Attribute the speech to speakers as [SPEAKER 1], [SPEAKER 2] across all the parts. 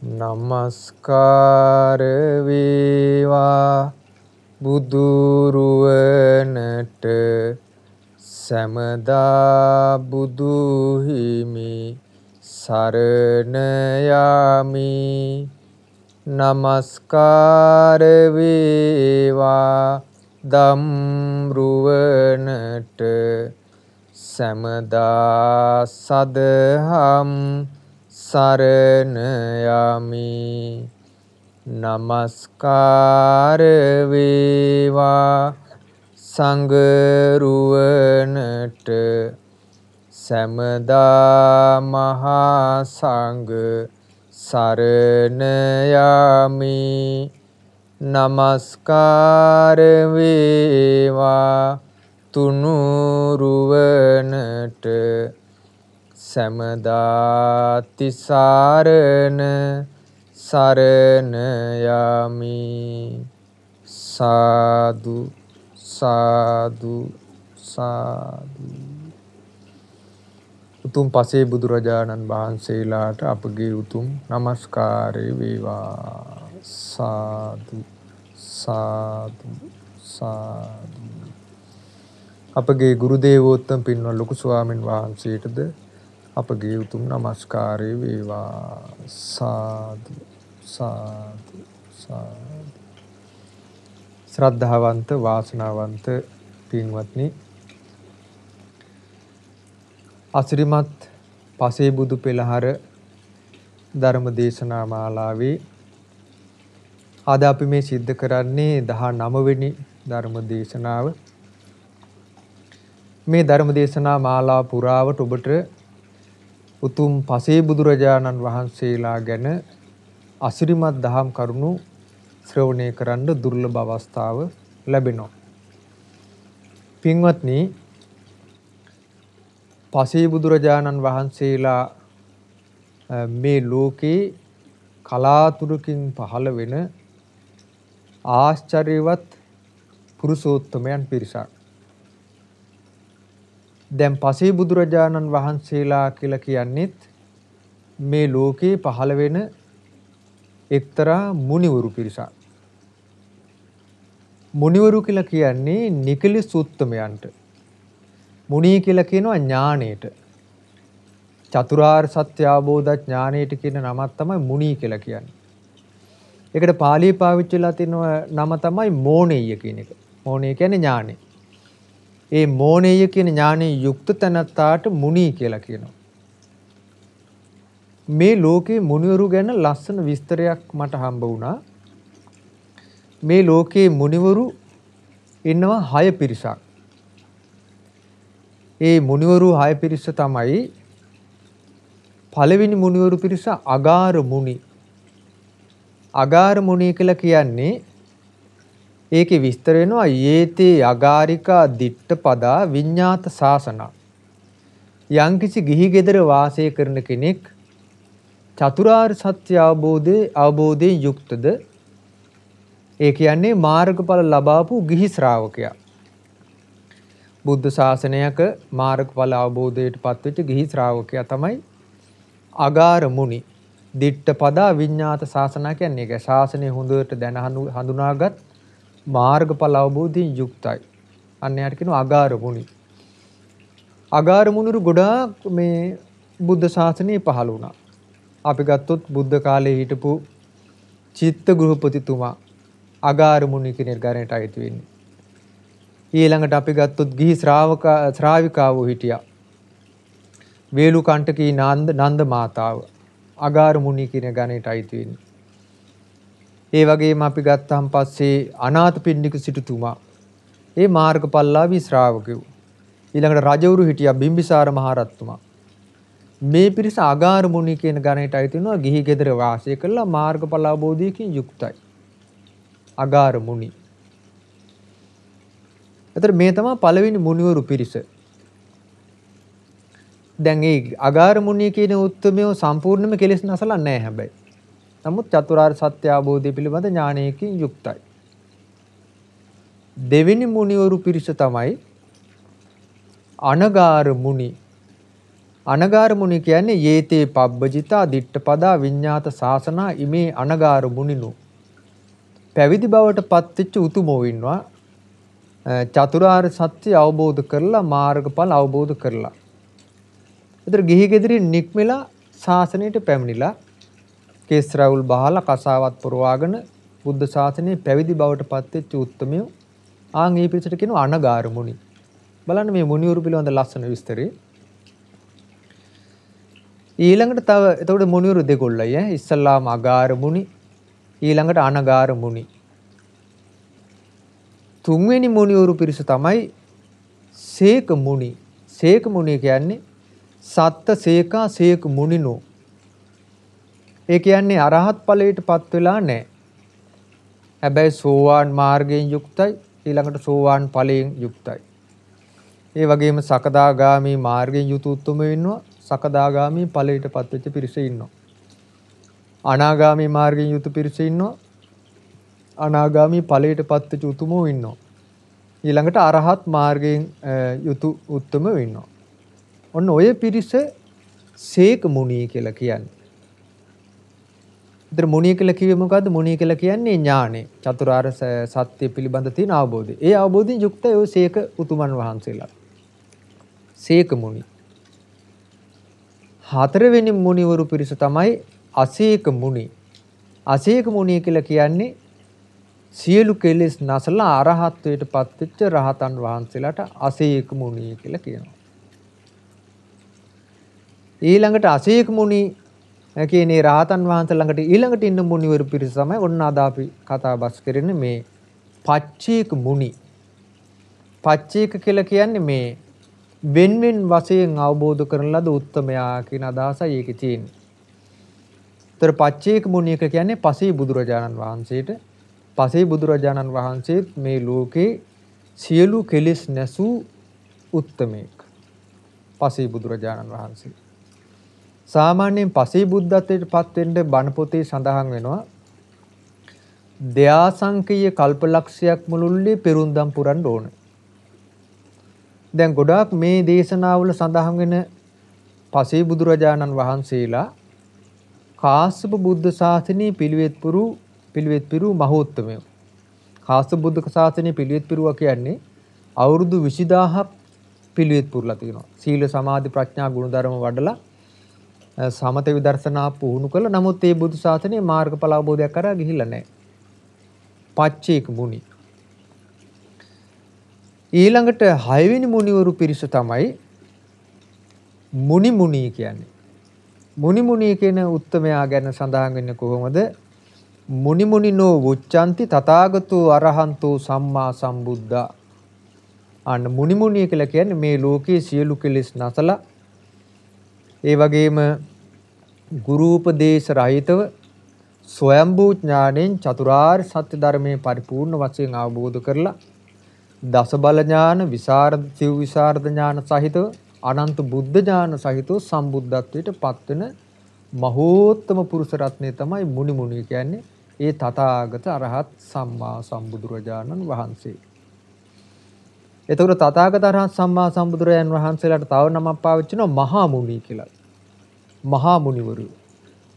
[SPEAKER 1] නමස්කාර වේවා බුදුරුවනට සමදා බුදු හිමි සරණ යාමි නමස්කාර වේවා දම්රුවනට සමදා සදහම් සරණ යමි নমස්කාර වේවා සංඝ රුවනට සමදා මහා සංඝ සරණ යමි নমස්කාර වේවා තුනුරුවනට සැමදාති සාරණ සරණ යමි සාදු සාදු සාදු උතුම් පසේ බුදුරජාණන් වහන්සේලාට අපගේ උතුම් নমස්කාරය වේවා සාදු සාදු සාදු අපගේ ගුරුදේවෝත්තම පින්වත් ලොකු ස්වාමින් වහන්සේටද අපගේ උතුම් নমස්කාරය වේවා සාදු සාදු සාදු ශ්‍රද්ධාවන්ත වාසනාවන්ත පින්වත්නි අසිරිමත් පසේ බුදු පෙළහර ධර්ම දේශනා මාලාවේ අද අපි මේ සිද්ධ කරන්නේ 19 වෙනි ධර්ම දේශනාව මේ ධර්ම දේශනා මාලා පුරාවට ඔබට උතුම් පසේ බුදුරජාණන් වහන්සේලා ගැන අසිරිමත් දහම් කරුණු ශ්‍රවණය කරන්න දුර්ලභ අවස්ථාව ලැබෙනවා. පින්වත්නි පසේ බුදුරජාණන් වහන්සේලා මේ ලෝකේ කලාතුරකින් පහළ වෙන ආශ්චර්යවත් පුරුෂෝත්තමයන් පිරිසක්. දැන් පසේ බුදුරජාණන් වහන්සේලා කියලා කියන්නේත් මේ ලෝකේ පහළ වෙන එක්තරා මුනිවරු පිරිසක්. මුනිවරු කියලා කියන්නේ නිකලිස් උත්තමයන්ට. මුනී කියලා කියනවා ඥාණයට. චතුරාර්ය සත්‍ය අවබෝධ ඥාණයට කියන නමක් තමයි මුනී කියලා කියන්නේ. ඒකට පාලිය පාවිච්චි වෙලා තියෙන නම තමයි මෝණෙය කියන එක. මෝණෙය කියන්නේ ඥාණය. ඒ මෝනේය කියන ඥානයේ යුක්ත තැනත්තාට මුනි කියලා කියනවා. මේ ලෝකේ මුනිවරු ගැන ලස්සන විස්තරයක් මට හම්බ වුණා. මේ ලෝකේ මුනිවරු ඉන්නවා 6 පිරිසක්. ඒ මුනිවරු 6 පිරිස තමයි පළවෙනි මුනිවරු පිරිස අගාර මුනි. අගාර මුනි කියලා කියන්නේ ඒකේ විස්තර වෙනවා යේතේ අගාരികා දිට්ඨ පදා විඤ්ඤාත සාසන යම්කිසි ගිහි ගෙදර වාසය කරන කෙනෙක් චතුරාර්ය සත්‍ය අවබෝධයේ අවබෝධයෙන් යුක්තද ඒ කියන්නේ මාර්ගඵල ලබාපු ගිහි ශ්‍රාවකයා බුද්ධ ශාසනයක මාර්ගඵල අවබෝධයට පත්වෙච්ච ගිහි ශ්‍රාවකයා තමයි අගාර මුනි දිට්ඨ පදා විඤ්ඤාත සාසන කියන්නේ ඒක ශාසනය හොඳට දැන හඳුනාගත් මාර්ගඵල අවබෝධයෙන් යුක්තයි. අන්න යාට කියනවා අගාර මුනි. අගාර මුනිරු ගොඩාක් මේ බුද්ධ ශාසනයේ පහළ වුණා. අපි ගත්තොත් බුද්ධ කාලේ හිටපු චිත්ත ගෘහපතිතුමා අගාර මුනි කෙනෙක් ගණයට අයිති වෙන්නේ. ඊළඟට අපි ගත්තොත් ගිහි ශ්‍රාවක ශ්‍රාවිකාවෝ හිටියා. වේලුකණ්ඨකී නන්ද නන්ද මාතාව අගාර මුනි කියන ගණයට අයිති වෙන්නේ. ඒ වගේම අපි ගත්තාන් පස්සේ අනාථපිණ්ඩික සිටුතුමා. ඒ මාර්ගපල්ලාවී ශ්‍රාවකයෝ. ඊළඟට රජවරු හිටියා බිම්බිසාර මහරත්තුමා. මේ පිරිස අගාර මුනි කියන ගණයට අයිති වෙනවා ගිහි ගෙදර වාසය කළා මාර්ගඵල අවබෝධයකින් යුක්තයි. අගාර මුනි. එතන මේ තමයි පළවෙනි මුනිවරු පිරිස. දැන් ඒ අගාර මුනි කියන උත්මයෝ සම්පූර්ණයෙන්ම කෙලෙස් නසලා නැහැ හැබැයි. නමුත් චතුරාර්ය සත්‍ය අවබෝධය පිළිබඳ ඥානයකින් යුක්තයි. දෙවෙනි මුනිවරු පිරිස තමයි අනගාර මුනි. අනගාර මුනි කියන්නේ යේතේ පබ්බජිතා දිට්ඨපදා විඤ්ඤාත සාසනා ඉමේ අනගාර මුනිනු. පැවිදි බවට පත්වෙච්ච උතුමෝ ඉන්නවා. චතුරාර්ය සත්‍ය අවබෝධ කරලා මාර්ගඵල අවබෝධ කරලා. ඒතර ගිහි ගෙදරින් නික්මෙලා සාසනයට පැමිණිලා කේස් රැවුල් බහලා කසාවත් පුරවාගෙන බුද්ධ ශාසනයේ පැවිදි බවට පත්වෙච්ච උත්තමයෝ ආන් ඒ පිරිසට කියනවා අනගාර මුනි. බලන්න මේ මුනිවරු පිළිබඳ ලස්සන විස්තරය. ඊළඟට තව එතකොට මුනිවරු දෙකොල්ලයි ඈ ඉස්සල්ලාම අගාර මුනි ඊළඟට අනගාර මුනි. තුන්වෙනි මුනිවරු පිරිස තමයි සේක මුනි. සේක මුනි කියන්නේ සත්ත සේකා සේක මුනිනෝ ඒ කියන්නේ අරහත් ඵලයටපත් වෙලා නැහැ. හැබැයි සෝවාන් මාර්ගයෙන් යුක්තයි ඊළඟට සෝවාන් ඵලයෙන් යුක්තයි. ඒ වගේම සකදාගාමී මාර්ගයෙන් යුතු උතුම ඉන්නවා සකදාගාමී ඵලයට පත්වෙච්ච පිරිස ඉන්නවා අනාගාමී මාර්ගයෙන් යුතු පිරිස ඉන්නවා අනාගාමී ඵලයට පත්වෙච්ච උතුමෝ ඉන්නවා ඊළඟට අරහත් මාර්ගයෙන් යුතු උතුමෝ ඉන්නවා ඔන්න ඔය පිරිස සේක මුනි කියලා කියන්නේ ඒතර මුණිය කියලා කිව්වේ මොකද්ද? මුණිය කියලා කියන්නේ ඥානෙ. චතුරාර්ය සත්‍ය පිළිබඳ තියෙන අවබෝධය. ඒ අවබෝධයෙන් යුක්ත ඒ සීක උතුමන් වහන්සේලා. සීක මුණි. හතරවෙනි මුණිවරු පිරිස තමයි අසීක මුණි. අසීක මුණිය කියලා කියන්නේ සියලු කෙලෙස් නසලා අරහත්ත්වයට පත්වෙච්ච රහතන් වහන්සේලාට අසීක මුණි කියලා කියනවා. ඊළඟට අසීක මුණි කියන රාතන් වහන්සේ ළඟට ඊළඟට ඉන්න මුනිවරු පිරිස තමයි ඔන්න අද අපි කතා බස් කරන්නේ මේ පච්චේක මුනි. පච්චේක කියලා කියන්නේ මේ වෙන්වෙන් වශයෙන් අවබෝධ කරන ලද උත්තමයා කියන අදහසයි ඒකේ තියෙන්නේ. ତර පච්චේක මුනි කියන්නේ පසේ බුදුරජාණන් වහන්සේට පසේ බුදුරජාණන් වහන්සේ මේ ලෝකේ සියලු කෙලෙස් නැසූ උත්තමයෙක්. පසේ බුදුරජාණන් වහන්සේ සාමාන්‍යයෙන් පසී බුද්ධත්වයට පත් වෙන්න බණ පොතේ සඳහන් වෙනවා දෙආසංකීය කල්පලක්ෂයක් මුළුල්ලේ පෙරුම්දම් පුරන්න ඕන. දැන් ගොඩාක් මේ දේශනාවල සඳහන් වෙන පසේ බුදුරජාණන් වහන්සේලා කාශ්‍යප බුද්ධ ශාසනයේ පිළිවෙත් පුරු පිළිවෙත් පිරු මහෝත්තමය. කාශ්‍යප බුද්ධ ශාසනයේ පිළිවෙත් පිරුවා කියන්නේ අවුරුදු 20000ක් පිළිවෙත් පුරලා තියෙනවා. සීල සමාධි ප්‍රඥා ගුණධර්ම වඩලා සමත විදර්ශනා පුහුණු කළ නමුත් ඒ බුදු සාසනයේ මාර්ගඵල අවබෝධයක් කරා ගිහිල්ලා නැහැ. පච්චේක මුනි. ඊළඟට හයවෙනි මුනිවරු පිරිස තමයි මුනි මුනි කියන්නේ. මුනි මුනි කියන උත්තමයා ගැන සඳහන් වෙන්නේ කොහොමද? මුනි මුනිනෝ වොච්ඡanti තථාගතෝ අරහන්තෝ සම්මා සම්බුද්ධා. අන්න මුනි මුනි කියලා කියන්නේ මේ ලෝකයේ සියලු කෙලෙස් නැසලා ඒ වගේම ගුරුපදේශ රහිතව ස්වයම්බූ ඥාණයෙන් චතුරාර්ය සත්‍ය ධර්මයේ පරිපූර්ණ වශයෙන් අවබෝධ කරලා දස බල ඥාන, විසරද සිව් විසරද ඥාන සහිතව අනන්ත බුද්ධ ඥාන සහිතව සම්බුද්ධත්වයට පත්වන මහෝත්තම පුරුෂ රත්නය තමයි මුනි මුනි කියන්නේ ඒ තථාගත අරහත් සම්මා සම්බුදුරජාණන් වහන්සේ. එතකොට තථාගතයන් සම්මා සම්බුදුරයන් වහන්සේලාට තව නමක් පාවිච්චි කරනවා මහා මුනි කියලා. මහා මුනිවරු.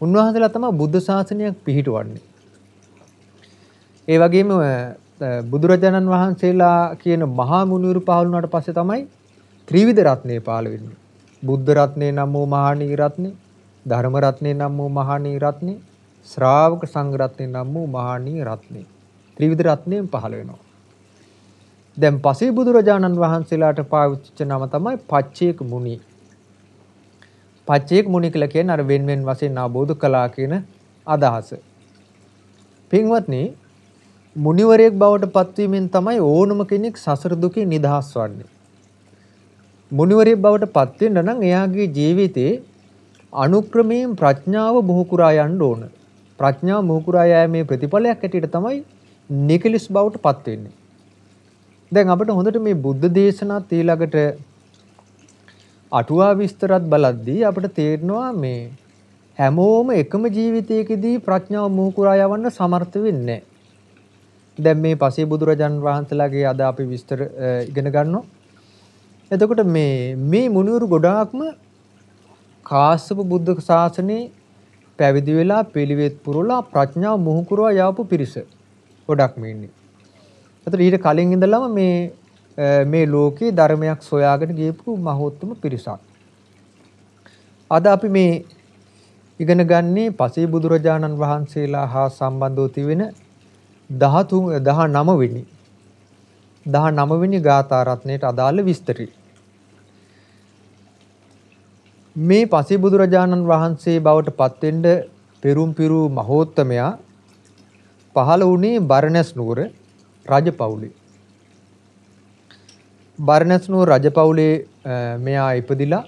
[SPEAKER 1] උන්වහන්සේලා තමයි බුද්ධ ශාසනයක් පිහිටවන්නේ. ඒ වගේම බුදුරජාණන් වහන්සේලා කියන මහා මුනිවරු පහළ වුණාට පස්සේ තමයි ත්‍රිවිධ රත්නේ පහළ වෙන්නේ. බුද්ධ රත්නේ නම් වූ මහානී රත්නේ, ධර්ම රත්නේ නම් වූ මහානී රත්නේ, ශ්‍රාවක සංඝ රත්නේ නම් වූ මහානී රත්නේ. ත්‍රිවිධ රත්නයෙන් පහළ වෙනවා. දැන් පසේ බුදුරජාණන් වහන්සේලාට පාවිච්චිච්ච නම තමයි පච්චේක මුනි. පච්චේක මුනි කියලා කියන්නේ අර වෙන වෙන වශයෙන් ආબોධ කළා කියන අදහස. පින්වත්නි මුනිවරයෙක් බවට පත්වීමෙන් තමයි ඕනම කෙනෙක් සසර දුකින් නිදහස් වන්නේ. මුනිවරයෙක් බවට පත්වෙන්න නම් එයාගේ ජීවිතේ අනුක්‍රමයෙන් ප්‍රඥාව බොහුකුරා යන්න ඕන. ප්‍රඥාව බොහුකුරා යෑමේ ප්‍රතිඵලයක් ඇටියට තමයි නිකලිස් බවට පත්වෙන්නේ. දැන් අපිට හොඳට මේ බුද්ධ දේශනාත් ඊළඟට අටුවා විස්තරත් බලද්දී අපිට තේරෙනවා මේ හැමෝම එකම ජීවිතයකදී ප්‍රඥාව මුහුකුරා යවන්න සමර්ථ වෙන්නේ දැන් මේ පසේ බුදුරජාන් වහන්සේලාගේ අද අපි විස්තර ඉගෙන ගන්නවා. එතකොට මේ මේ මුනිවරු ගොඩාක්ම කාශ්‍යප බුද්ධ ශාසනේ පැවිදි වෙලා පිළිවෙත් පුරලා ප්‍රඥාව මුහුකුරා යාවපු පිරිස ගොඩක්ම ඉන්නේ. එතකොට ඊට කලින් ඉඳලම මේ මේ ලෝකේ ධර්මයක් සොයාගෙන ගියපු මහෞත්ම පිරිසක්. අද අපි මේ ඉගෙන ගන්නේ පසේ බුදුරජාණන් වහන්සේලා හා සම්බන්ධව තිබෙන 13 19 වෙනි 19 වෙනි ගාථා රත්නයට අදාළ විස්තරය. මේ පසේ බුදුරජාණන් වහන්සේ බවට පත්වෙන්න පෙරුම්පිරු මහෝත්තමයා පහළ වුණේ බරණැස් නුවර රජපෞලේ. බරණැස් නුව රජපෞලේ මෙයා ඉපදිලා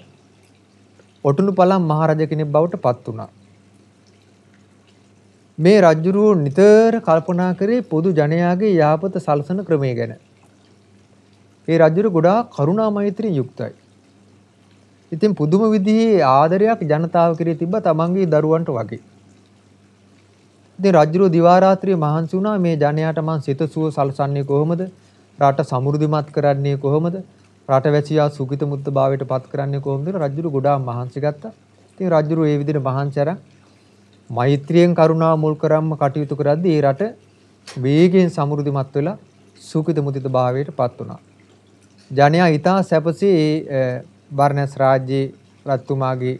[SPEAKER 1] ඔටුනුපළම් මහරජ කෙනෙක් බවට පත් වුණා. මේ රජුරුව නිතර කල්පනා කරේ පොදු ජනයාගේ යාපත සලසන ක්‍රමය ගැන. ඒ රජුරු ගොඩා කරුණා මෛත්‍රී යුක්තයි. ඉතින් පුදුම විදිහේ ආදරයක් ජනතාව කෙරේ තිබ්බ තමන්ගේ දරුවන්ට වගේ. ඉතින් රජුරෝ දිවා රාත්‍රියේ මහන්සි වුණා මේ ජනයාට මං සිතසුව සලසන්නේ කොහොමද? රට සමෘද්ධිමත් කරන්නේ කොහොමද? රට වැසියා සුගිත මුත්ත භාවයට පත් කරන්නේ කොහොමද? රජුරෝ ගොඩාක් මහන්සි ගත්තා. ඉතින් රජුරෝ මේ විදිහට මහන්සි අරන් මෛත්‍රියෙන් කරුණාව මුල් කරම්ම කටයුතු කරද්දී ඒ රට වේගයෙන් සමෘද්ධිමත් වෙලා සුගිත මුත්ත භාවයට පත් වුණා. ජනයා ඊතා සැපසේ බර්ණස් රාජ්‍යයේ රජතුමාගේ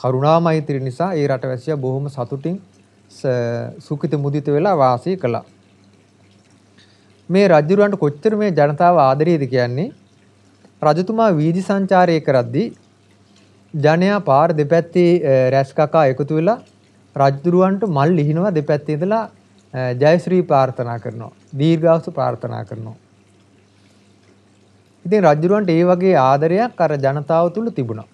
[SPEAKER 1] කරුණා මෛත්‍රිය නිසා ඒ රටවැසියා බොහොම සතුටින් සුඛිත මුදිත වෙලා වාසය කළා. මේ රජුරන්ට කොච්චර මේ ජනතාව ආදරේද කියන්නේ රජතුමා වීදි සංචාරය කරද්දී ජනයා පාර දෙපැත්තේ රැස් කකා එකතු වෙලා රජුරවන්ට මල් ලිහිනවා දෙපැත්තේ ඉඳලා ජයශ්‍රී ප්‍රාර්ථනා කරනවා දීර්ඝාස ප්‍රාර්ථනා කරනවා ඉතින් රජුරවන්ට ඒ වගේ ආදරයක් අර ජනතාව තුල තිබුණා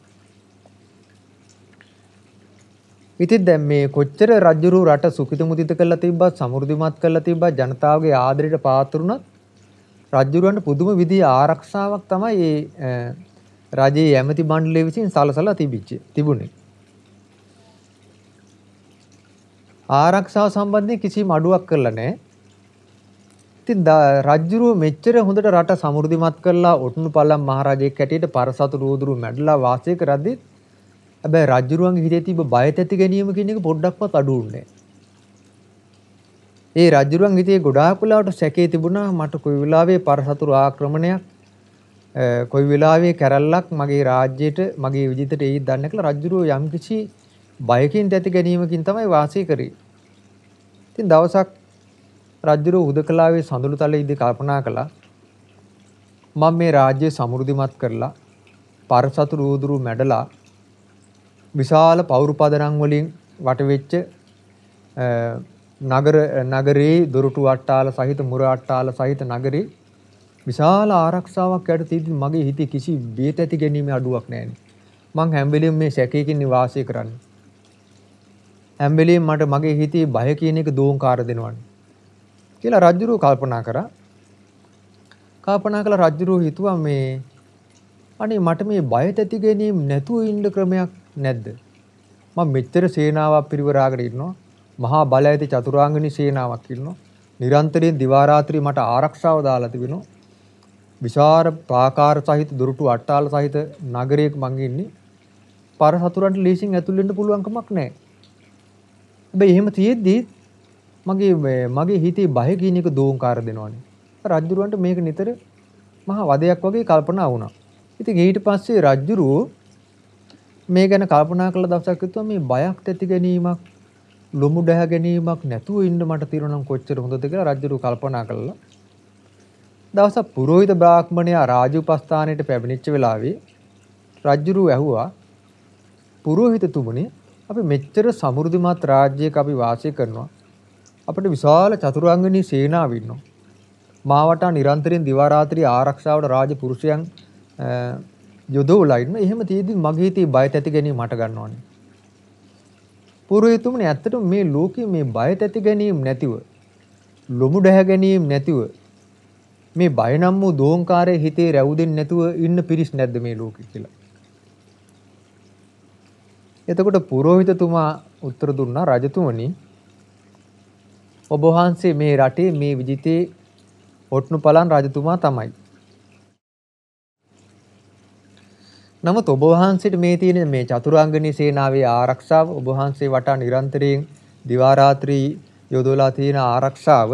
[SPEAKER 1] ඉතින් දැන් මේ කොච්චර රජුරු රට සුඛිත මුදිත කරලා තිබ්බත් සමෘද්ධිමත් කරලා තිබ්බත් ජනතාවගේ ආදරයට පාත්‍රුණත් රජුරවන්ට පුදුම විදිහේ ආරක්ෂාවක් තමයි මේ රජයේ ඇමති මණ්ඩලය විසින් සලසලා තිබිච්ච තිබුණේ. ආරක්ෂාව සම්බන්ධයෙන් කිසිම අඩුවක් කරලා නැහැ. ඉතින් රජ්ජුරුව මෙච්චර හොඳට රට සමෘද්ධිමත් කරලා ඔටුනු පල්ලම් මහරජෙක් හැටියට පරසතු රූදුරු මැඩලා වාසය කරද්දිත් ඇබැ රජ්ජුරුවන්ගේ හිතේ තිබ බයත ඇති ගැනීම කියන එක පොඩ්ඩක්වත් අඩු වුණේ. ඒ රජ්ජුරුවන් හිතේ ගොඩාක් වෙලාවට සැකේ තිබුණා මට කොයි වෙලාවේ පරසතුරු ආක්‍රමණයක් කොයි වෙලාවේ කැරල්ලක් මගේ රාජ්‍යයට මගේ විජිතට එයි දන්න කියලා රජ්ජුරුව යම්කිසි බයකින් ඇති ගැනීමකින් තමයි වාසය කරේ. ඉතින් දවසක් රජ්ජුරුව උදකලාවේ සඳළු තලයේ ඉඳ කල්පනා කළා මම මේ රාජ්‍ය සමෘද්ධිමත් කරලා පරසතුරු උදුරු මැඩලා විශාල පවුරු පදනම් වලින් වටවෙච්ච නගර නගරයේ දොරටු අට්ටාල සහිත මුර අට්ටාල සහිත නගරේ විශාල ආරක්ෂාවක් යට තියදී මගේ හිතේ කිසි බියත ඇති ගැනීම අඩුවක් නැහැ. මං හැම වෙලෙම මේ සැකයකින් නිවාසය කරන්නේ. හැම වෙලෙම මට මගේ හිතේ බය කියන එක දෝංකාර දෙනවනේ. කියලා රජුරෝ කල්පනා කරා. කල්පනා කළ රජුරෝ හිතුවා මේ අනේ මට මේ බය තැති ගැනීම නැතුව ඉන්න ක්‍රමයක් නැද්ද? මම මෙච්චර සේනාවක් පිරිවරාගෙන ඉන්නවා. මහා බල ඇති චතුරාංගනි සේනාවක් ඉන්නවා. නිරන්තරයෙන් දිවා රාත්‍රී මට ආරක්ෂාව දාලා තිබෙනවා. විශාල ප්‍රාකාර සහිත දුරුටු අට්ටාල සහිත නගරයක මං ඉන්නේ. පර සතුරන්ට ලීසින් ඇතුල් වෙන්න පුළුවන් කමක් නැහැ. හැබැයි එහෙම තියෙද්දි මගේ මගේ හිතේ බය කියන එක දෝංකාර දෙනවනේ. රජුරවන්ට මේක නිතර මහා වදයක් වගේ කල්පනා වුණා. ඉතින් ඊට පස්සේ රජුරුවෝ මේ ගැන කල්පනා කළ දවසක් හිතුවා මේ බයක් ඇති ගැනීමක් ලොමු ඩැහ ගැනීමක් නැතුව ඉන්න මට තීරණ නම් කොච්චර හොඳද කියලා රජුරු කල්පනා කළා. දවසක් පුරෝහිත බ්‍රාහ්මණයා රාජඋපස්ථානයට පැමිණිච්ච වෙලාවේ රජුරු ඇහුවා පුරෝහිතතුමනි අපි මෙච්චර සමෘද්ධිමත් රාජ්‍යයක අපි වාසය කරනවා. අපිට විශාල චතුරාංගනී සේනාව ඉන්නවා. මාවට නිරන්තරයෙන් දිවා රාත්‍රී ආරක්ෂාවට රාජ පුරුෂයන් යොදවලා ඉන්න. එහෙම තියෙද්දි මගේ හිතේ බයත් ඇති ගැනීම මට ගන්න ඕනේ. පුරේතුමනේ ඇත්තටම මේ ලෝකයේ මේ බයත් ඇති ගැනීම නැතිව ලොමු ඩැහැ ගැනීම නැතිව මේ බය නම් වූ දෝංකාරයේ හිතේ රැවුදෙන්නේ නැතුව ඉන්න පිරිස් නැද්ද මේ ලෝකෙ කියලා. එතකොට පුරෝහිතතුමා උත්තර දුන්නා රජතුමනි ඔබ වහන්සේ මේ රටේ මේ විජිතේ ඔට්නුපලන් රජතුමා තමයි. නමුත් ඔබ වහන්සේට මේ තියෙන මේ චතුරාංගනී සේනාවේ ආරක්ෂාව ඔබ වහන්සේ වටා නිරන්තරයෙන් දිවා රාත්‍රී යොදවලා තියෙන ආරක්ෂාව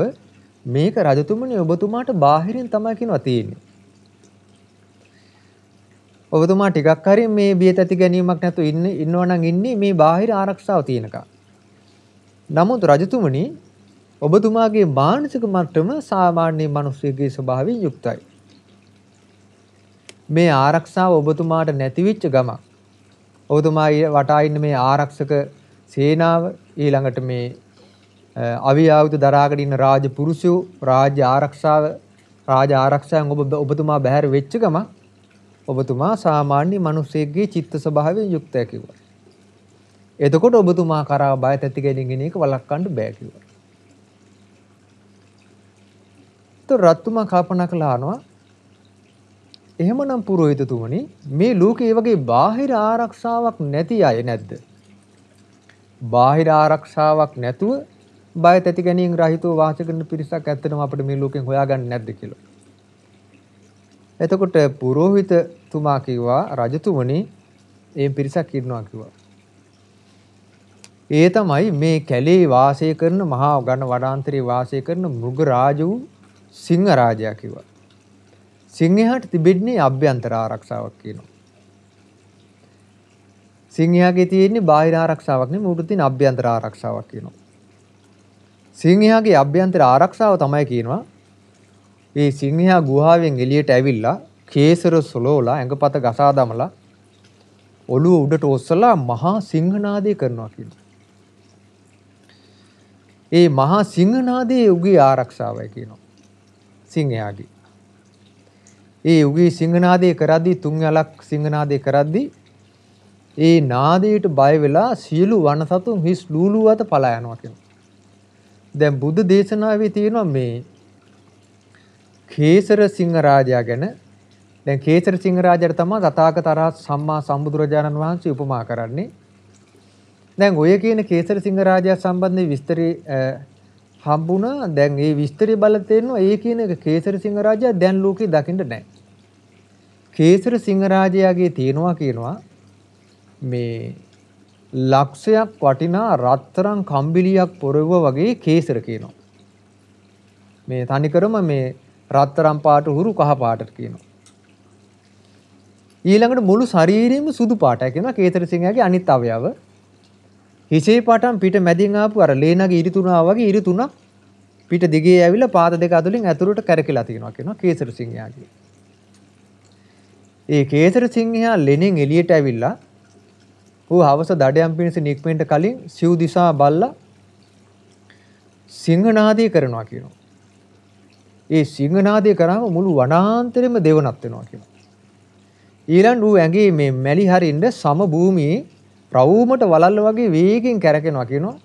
[SPEAKER 1] මේක රජතුමනි ඔබතුමාට බාහිරින් තමයි කියනවා තියෙන්නේ. ඔබතුමා ටිකක් හරි මේ බියත ඇති ගැනීමක් නැතුව ඉන්න ඉන්නවනම් ඉන්නේ මේ බාහිර ආරක්ෂාව තියෙනකම්. නමුත් රජතුමනි ඔබතුමාගේ මානසික මට්ටම සාමාන්‍ය මිනිස්සුගේ ස්වභාවයෙන් යුක්තයි. මේ ආරක්ෂාව ඔබතුමාට නැතිවෙච්ච ගමන් ඔබතුමා වටා ඉන්න මේ ආරක්ෂක සේනාව ඊළඟට මේ අවියාවුතු දරාගෙන ඉන්න රාජපුරුෂයෝ රාජ්‍ය ආරක්ෂාව රාජ්‍ය ආරක්ෂාවෙන් ඔබ ඔබතුමා බැහැර වෙච්ච ගමන් ඔබතුමා සාමාන්‍ය මිනිසෙක්ගේ චිත්ත ස්වභාවයෙන් යුක්තය කිව්වා. එතකොට ඔබතුමා කරා බය තැති ගැනීම එක වළක්වන්න බෑ කිව්වා. તો රත්තුමා කල්පනා කළානවා එහෙමනම් පුරෝහිතතුමනි මේ ලෝකේ වගේ බාහිර ආරක්ෂාවක් නැති අය නැද්ද? බාහිර ආරක්ෂාවක් නැතුව බය තැති ගැනීම රහිතව වාස කරන පිරිසක් ඇත්තටම අපිට මේ ලෝකෙන් හොයාගන්න නැද්ද කියලා. එතකොට පුරෝහිතතුමා කිව්වා රජතුමනි ඒ පිරිසක් ඉන්නවා කිව්වා. ඒ තමයි මේ කැලේ වාසය කරන මහා ගණ වඩාන්තරේ වාසය කරන මෘග රාජු සිංහ රාජයා කිව්වා. සිංහයාට තිබෙන්නේ අභ්‍යන්තර ආරක්ෂාවක් කියනවා. සිංහයාගේ තියෙන්නේ බාහිර ආරක්ෂාවක් නෙමෙයි ඌට තියෙන අභ්‍යන්තර ආරක්ෂාවක් කියනවා. සිංහයාගේ අභ්‍යන්තර ආරක්ෂාව තමයි කියනවා. මේ සිංහයා ගුහාවෙන් එළියට ඇවිල්ලා කේසර සොලෝලා ඇඟපත ගසා දමලා ඔළුව උඩට ඔස්සලා මහා සිංහනාදය කරනවා කියනවා. ඒ මහා සිංහනාදයේ උගේ ආරක්ෂාවයි කියනවා. සිංහයාගේ ඒ යුගී සිංහනාදය කරද්දී තුන්වැලක් සිංහනාදය කරද්දී ඒ නාදයට බය වෙලා සියලු වනසතුන් හිස් ලූලු අත පලා යනවා කියනවා. දැන් බුද්ධ දේශනාවේ තියෙනවා මේ කේසර සිංහ රාජයා ගැන දැන් කේසර සිංහ රාජයාට තමයි තථාගත අරහත් සම්මා සම්බුදුරජාණන් වහන්සේ උපමා කරන්නේ. දැන් ඔය කියන කේසර සිංහ රාජයා සම්බන්ධ විස්තරي හම්බුණා. දැන් ඒ විස්තරي බල තේරෙනවා. ඒ කියන කේසර සිංහ රාජයා දැන් ලෝකේ දකින්න නැහැ. කේසර සිංහරාජයාගේ තියෙනවා කියනවා මේ ලක්ෂයක් වටිනා රත්තරන් කම්බිලියක් පොරව වගේ කේසර කියනවා. මේ තනිකරම මේ රත්තරන් පාට හුරු කහ පාටට කියනවා. ඊළඟට මුළු ශරීරයම සුදු පාටයි කියනවා කේසර සිංහයාගේ අනිත් අවයව. හිසේ පාටම් පිට මැදින් ආපු අර ලේනගේ ඉරිතුණා වගේ ඉරිතුණක් පිට දිගේ ඇවිල්ලා පාද දෙක අතුලින් ඇතුළට කැරකිලා තියෙනවා කියනවා කේසර සිංහයාගේ. ඒ කේතර සිංහයා ලෙනෙන් එළියට ඇවිල්ලා ඌ හවස දඩයම් පිණිස නික්මෙන්න කලින් සිව් දිසා බල්ලා සිංහනාදය කරනවා කියනවා. ඒ සිංහනාදය කරාම මුළු වනාන්තරෙම දෙවනත් වෙනවා කියනවා. ඊළඟ ඌ ඇඟේ මේ මැලි හරින්න සම භූමියේ ප්‍රවුමට වලල්ල වගේ වේගෙන් කැරකෙනවා කියනවා.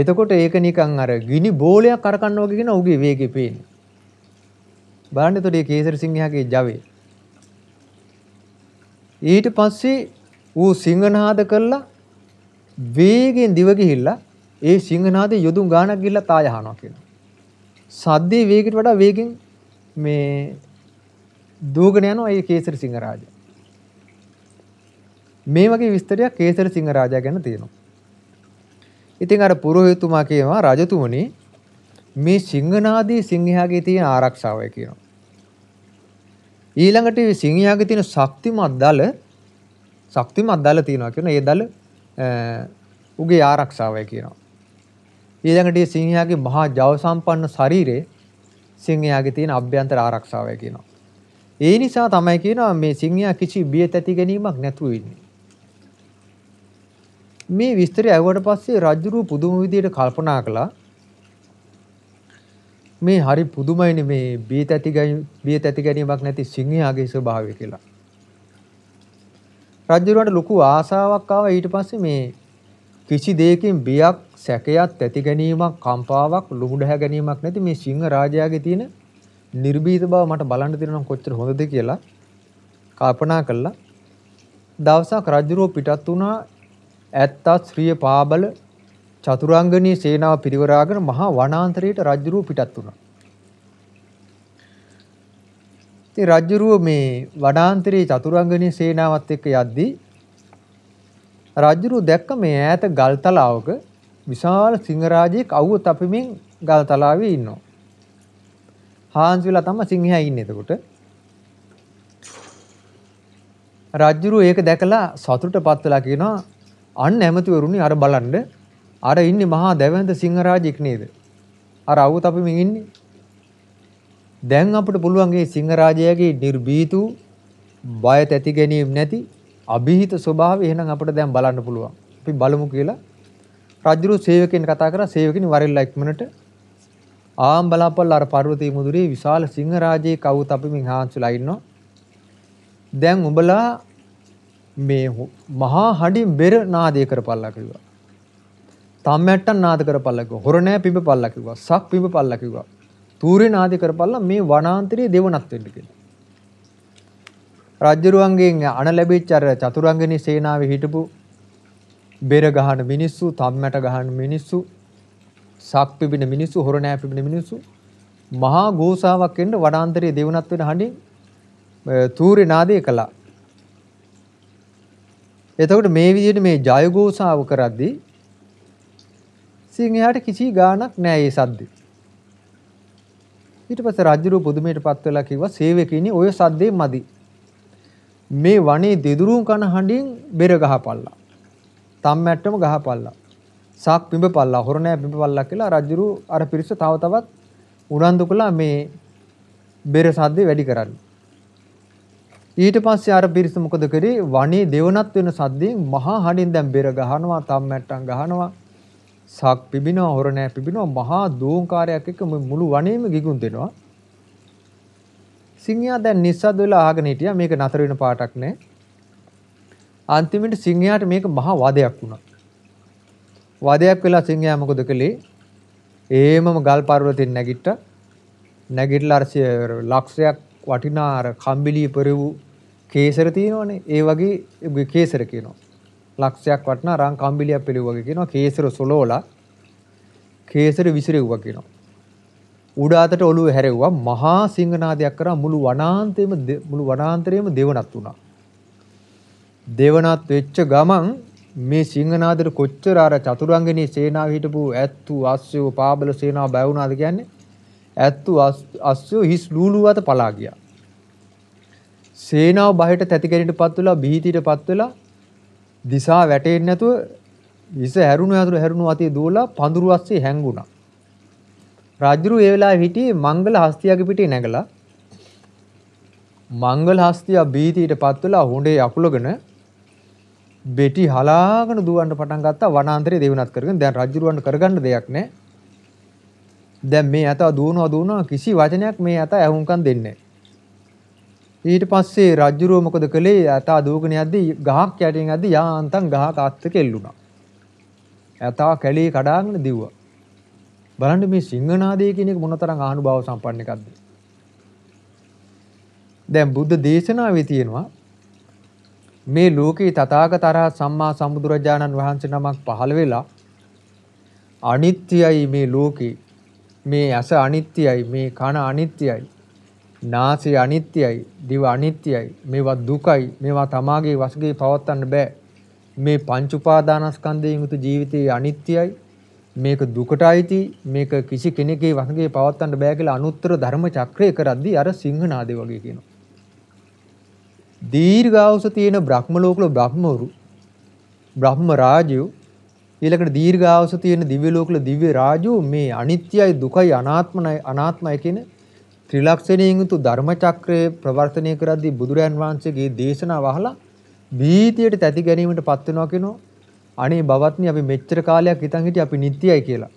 [SPEAKER 1] එතකොට ඒක නිකන් අර ගිනි බෝලයක් කරකන්න වගේ කියන ඌගේ වේගෙ පේන්නේ. බලන්න එතකොට මේ කේසර සිංහයාගේ ජවයේ ඊට පස්සේ ඌ සිංහනාද කරලා වේගෙන් දිව ගිහිල්ලා ඒ සිංහනාදේ යොදුන් ගානක් ගිහිල්ලා තාය අහනවා කියනවා. සද්දේ වේගයට වඩා වේගෙන් මේ දූගෙන යනවා ඒ කේසර සිංහරාජා. මේ වගේ විස්තරයක් කේසර සිංහරාජා ගැන තියෙනවා. ඉතින් අර පුරෝහිතුමා කියනවා රජතුමනි මේ සිංහනාදී සිංහයාගේ තියෙන ආරක්ෂාවයි කියනවා. ඊළඟට සිංහයාගේ තියෙන ශක්තිමත් දල ශක්තිමත් දල තියෙනවා කියන ඒ දල උගේ ආරක්ෂාවයි කියනවා. ඊළඟට මේ සිංහයාගේ මහා ජව සම්පන්න ශරීරේ සිංහයාගේ තියෙන අභ්‍යන්තර ආරක්ෂාවයි කියනවා. ඒ නිසා තමයි කියනවා මේ සිංහයා කිසි බිය තැති ගැනීමක් නැතුව ඉන්නේ. මේ විස්තරය ඇහුවට පස්සේ රජුරු පුදුම විදියට කල්පනා කළා මේ හරි පුදුමයින මේ බිය තැති බිය තැති ගැනීමක් නැති සිංහයාගේ ස්වභාවය කියලා. රජුරන්ට ලොකු ආසාවක් ආවා ඊට පස්සේ මේ කිසි දෙයකින් බියක් සැකයක් තැති ගැනීමක් කම්පාවක් ලුහුඩහැ ගැනීමක් නැති මේ සිංහ රාජයාගේ තියෙන නිර්භීත බව මට බලන්න දෙනවා කොච්චර හොඳද කියලා කල්පනා කළා. දවසක් රජුරෝ පිටත් වුණා ඇත්තත් ශ්‍රිය පාබල චතුරාංගනී සේනාව පිරිවරාගෙන මහා වනාන්තරයට රජුරුව පිටත් වුණා. ඉතින් රජුරුව මේ වනාන්තරයේ චතුරාංගනී සේනාවත් එක්ක යද්දී රජුරුව දැක්ක මේ ඈත ගල් තලාවක විශාල සිංහරාජයෙක් අවුව තපමින් ගල් තලාවේ ඉන්නවා. හාන්සි වෙලා තමයි සිංහයා ඉන්නේ එතකොට. රජුරුව ඒක දැකලා සතුටටපත් වෙලා කියනවා අන්න ඇමතිවරුනි අර බලන්න අර ඉන්නේ මහා දැවැන්ත සිංහරාජෙක් නේද? අර අවුත් අපි මේ ඉන්නේ. දැන් අපිට පුළුවන් මේ සිංහරාජයාගේ නිර්භීතු බය තැති ගැනීම නැති અભීහිත ස්වභාවය එහෙනම් අපිට දැන් බලන්න පුළුවන්. අපි බලමු කියලා රජුරු සේවකෙන් කතා කරා සේවකෙනි වරෙල්ලා ඉක්මනට ආම් බලාපල්ලා අර පර්වතී මුදුරේ විශාල සිංහරාජයේ කවුත් අපි මින් හාන්සලා ඉන්නවා. දැන් උඹලා මේ මහා හඩින් බෙර නාදය කරපල්ලා කිව්වා. තම්මැට්ටන් නාද කරපල්ලා කිව්වා. හොරණෑ පිඹ පල්ලා කිව්වා. සක් පිඹ පල්ලා කිව්වා. තූරේ නාද කරපල්ලා මේ වනාන්තරයේ දෙවණක් වෙන්න කියලා. රජ්ජුරුවන්ගෙන් අණ ලැබිච්ච අර චතුරංගනී සේනාවේ හිටපු බෙර ගහන මිනිස්සු, තම්මැට ගහන මිනිස්සු, සක් පිඹින මිනිස්සු, හොරණෑ පිඹින මිනිස්සු මහා ගෝසාවක් එන්න වනාන්තරයේ දෙවණක් වෙන හඬින් තූරේ නාදය කළා. එතකොට මේ විදිහට මේ ජයගෝසාව කරද්දී සිං එහාට කිසි ගාණක් නෑ ඒ සද්දේ. ඊට පස්සේ රජුරු පුදුමයට පත් වෙලා කිව්වා සේවකිනි ඔය සද්දේ මදි. මේ වනේ දෙදුරුම් කන හඬින් බෙර ගහපල්ලා. තම්මැට්ටම ගහපල්ලා. සාක් පිඹපල්ලා හොරණෑ පිඹපල්ලා කියලා රජුරු අර පිරිස තව තවත් උනන්දු කළා මේ බෙර සද්දේ වැඩි කරන්න. ඊට පස්සේ අර පිරිස මොකද කරේ වනේ දෙවනත් වෙන සද්දෙන් මහා හඬින් දැන් බෙර ගහනවා තම්මැට්ටම් ගහනවා සක් පිබිනවා හොර නෑ පිබිනවා මහා දෝංකාරයක් එක්ක මුළු වනේම ගිගුම් දෙනවා. සිංහයා දැන් නිස්සද්ද වෙලා අහගෙන හිටියා මේක නතර වෙන පාටක් නෑ. අන්තිමට සිංහයාට මේක මහා වදයක් වුණා. වදයක් වෙලා සිංහයා මොකද කළේ? ඒමම ගල් පර්වතෙන් නැගිට්ටා. නැගිටලා අර ලක්ෂයක් වටිනා අර කම්බිලි පෙරවූ කේසර තියෙනවනේ. ඒ වගේ කේසර කියනවා. ලක්ෂයක් වටන රං කම්බිලියක් පිළිවගේ කියනවා කේසර සොලෝලා කේසර විසිරෙව්වා කියනවා. උඩ අතට ඔළුව හැරෙව්වා මහා සිංහනාදයක් කරා මුළු වනාන්තයේම මුළු වනාන්තරයේම දෙවනත් වුණා. දෙවනත් වෙච්ච ගමන් මේ සිංහනාදට කොච්චර අර චතුරංගනී සේනාව හිටපු ඇත්තු අස්සයෝ පාබල සේනාව බය වුණාද කියන්නේ? ඇත්තු අස්සයෝ හිස් ලූලු වත පලා ගියා. සේනාව බහිට තැති ගැනීමටපත් වෙලා බීතියටපත් වෙලා දිසා වැටෙන්නේ නැතුව විස හැරුණු ඇතුළු හැරුණු අතේ දුවලා පඳුරු අස්සේ හැංගුණා. රාජ්‍යරු ඒ වෙලාවේ හිටියේ මංගල හස්තියාගේ පිටේ නැගලා මංගල හස්තියා බීතියටපත් වෙලා හොඬේ අකුලගෙන බෙටි හලාගෙන දුවන්න පටන් ගත්තා වනාන්තරයේ දෙවනත් කරගෙන දැන් රාජ්‍යරුවන්ට කරගන්න දෙයක් නැහැ. දැන් මේ ඇතා දුවනවා දුවනවා කිසි වචනයක් මේ ඇතා ඇහුම්කන් දෙන්නේ නැහැ. ඊට පස්සේ රජ්ජුරුව මොකද කළේ? ඇතා දූගෙන යද්දී ගහක් යටින් යද්දී යාන්තම් ගහක අත්තක එල්ලුණා. ඇතා කැලේ කඩාගෙන දිව්වා. බලන්න මේ සිංහනාදය කියන එක මොනතරම් ආනුභාව සම්පන්න එකක්ද? දැන් බුද්ධ දේශනාවේ තියෙනවා මේ ලෝකේ තථාගතරහ සම්මා සම්බුදුරජාණන් වහන්සේ නමක් පහළ වෙලා අනිත්‍යයි මේ ලෝකේ මේ ඇස අනිත්‍යයි මේ කන අනිත්‍යයි නාසය අනිත්‍යයි, දිව අනිත්‍යයි, මේවා දුකයි, මේවා තමාගේ වශයෙන් පවත්වන්න බෑ. මේ පංච උපාදානස්කන්ධයෙන් යුතු ජීවිතයේ අනිත්‍යයි, මේක දුකට අයිති, මේක කිසි කෙනෙකුගේ වශයෙන් පවත්වන්න බෑ කියලා අනුත්තර ධර්ම චක්‍රය කරද්දී අර සිංහනාදේ වගේ කියනවා. දීර්ඝාස තියෙන බ්‍රහ්ම ලෝකවල බ්‍රහ්මවරු බ්‍රහ්ම රාජයෝ ඊළඟට දීර්ඝාස තියෙන දිව්‍ය ලෝකවල දිව්‍ය රාජයෝ මේ අනිත්‍යයි දුකයි අනාත්මයි අනාත්මයි කියන ත්‍රිලක්ෂණයෙන් යුතු ධර්මචක්‍රය ප්‍රවර්තනය කරද්දී බුදුරයන් වහන්සේගේ දේශනාව අහලා භීතියට තැති ගැනීමට පත් වෙනවා කියනවා. අනේ බවත්නි අපි මෙච්චර කාලයක් හිතන් හිටියේ අපි නිට්ටයයි කියලා.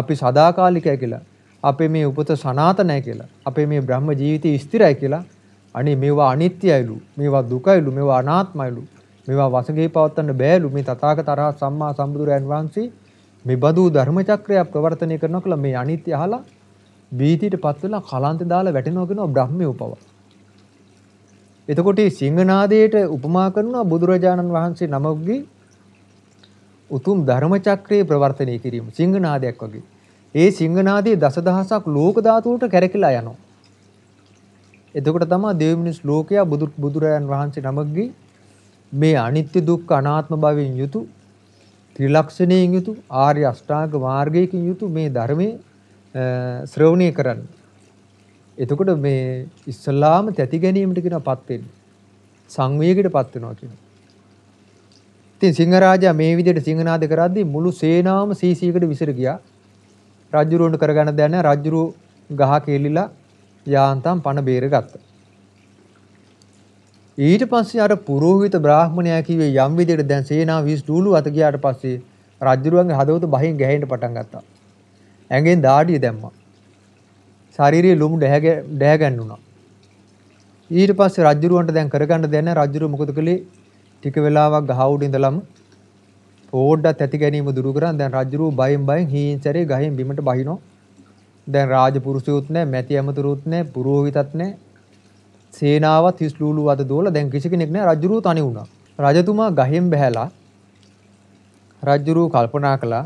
[SPEAKER 1] අපි සදාකාලිකයි කියලා. අපේ මේ උපත සනාතනයි කියලා. අපේ මේ බ්‍රහ්ම ජීවිතය ස්ථිරයි කියලා. අනේ මේවා අනිත්‍යයිලු. මේවා දුකයිලු. මේවා අනාත්මයිලු. මේවා වසඟේ පවත්වන්න බෑලු. මේ තථාගත අරහත් සම්මා සම්බුදුරයන් වහන්සේ මේ බදු ධර්මචක්‍රය ප්‍රවර්තනය කරනවා කියලා මේ අනිත්‍ය අහලා බීතියට පත් වෙලා කලන්ත දාලා වැටෙනවා කියනවා බ්‍රහ්මයේ උපව. එතකොට මේ සිංහනාදයට උපමා කරනවා බුදුරජාණන් වහන්සේ නමකගේ උතුම් ධර්ම චක්‍රයේ ප්‍රවර්තනය කිරීම සිංහනාදයක් වගේ. ඒ සිංහනාදයේ දසදහසක් ලෝක ධාතුවට කැරකිලා යනවා. එතකොට තමයි දෙවි මිනිස් ලෝකයා බුදු බුදුරජාණන් වහන්සේ නමකගේ මේ අනිත්‍ය දුක්ඛ අනාත්ම භාවයෙන් යුතු ත්‍රිලක්ෂණයෙන් යුතු ආර්ය අෂ්ටාංග මාර්ගයකින් යුතු මේ ධර්මයේ ශ්‍රවණය කරන්න. එතකොට මේ ඉස්සලාම තැති ගැනීමට කියනපත් වෙන්නේ. සංවේගයටපත් වෙනවා කියනවා. ඉතින් සිංහරාජා මේ විදිහට සිංහනාද කරද්දී මුළු සේනාවම සීසීකට විසිර ගියා. රජුරුවන්ට කරගන්න දැන රජුරු ගහ කෙලිලා යාන්තම් පණ බේරගත්තා. ඊට පස්සේ අර පුරෝහිත බ්‍රාහ්මණයා කිව්වේ යම් විදිහට දැන් සේනාව 20 දූලු අත ගියාට පස්සේ රජුරුවන්ගේ හදවත බහින් ගැහෙන්න පටන් ගත්තා. ඇඟෙන් දාඩිය දැම්මා. ශාරීරියේ ලුමු ඩැහැ ගැන්නුණා. ඊට පස්සේ රජුරවන්ට දැන් කරගන්න දෙන්න රජුරු මොකද කළේ? ටික වෙලාවක් ගහ උඩ ඉඳලම පොඩ්ඩක් ඇති ගැනීම දුරු කරන් දැන් රජුරු බයෙන් බයෙන් හීන්සරේ ගහෙන් බිමට බහිනවා. දැන් රාජපුරුෂයොත් නැහැ, මැති ඇමතුරුත් නැහැ, පුරෝහිතත් නැහැ. සේනාවත් හිස් ලූලු අත දෝලා දැන් කිසි කෙනෙක් නැහැ රජුරු තනි වුණා. රජතුමා ගහෙන් බැහැලා රජුරු කල්පනා කළා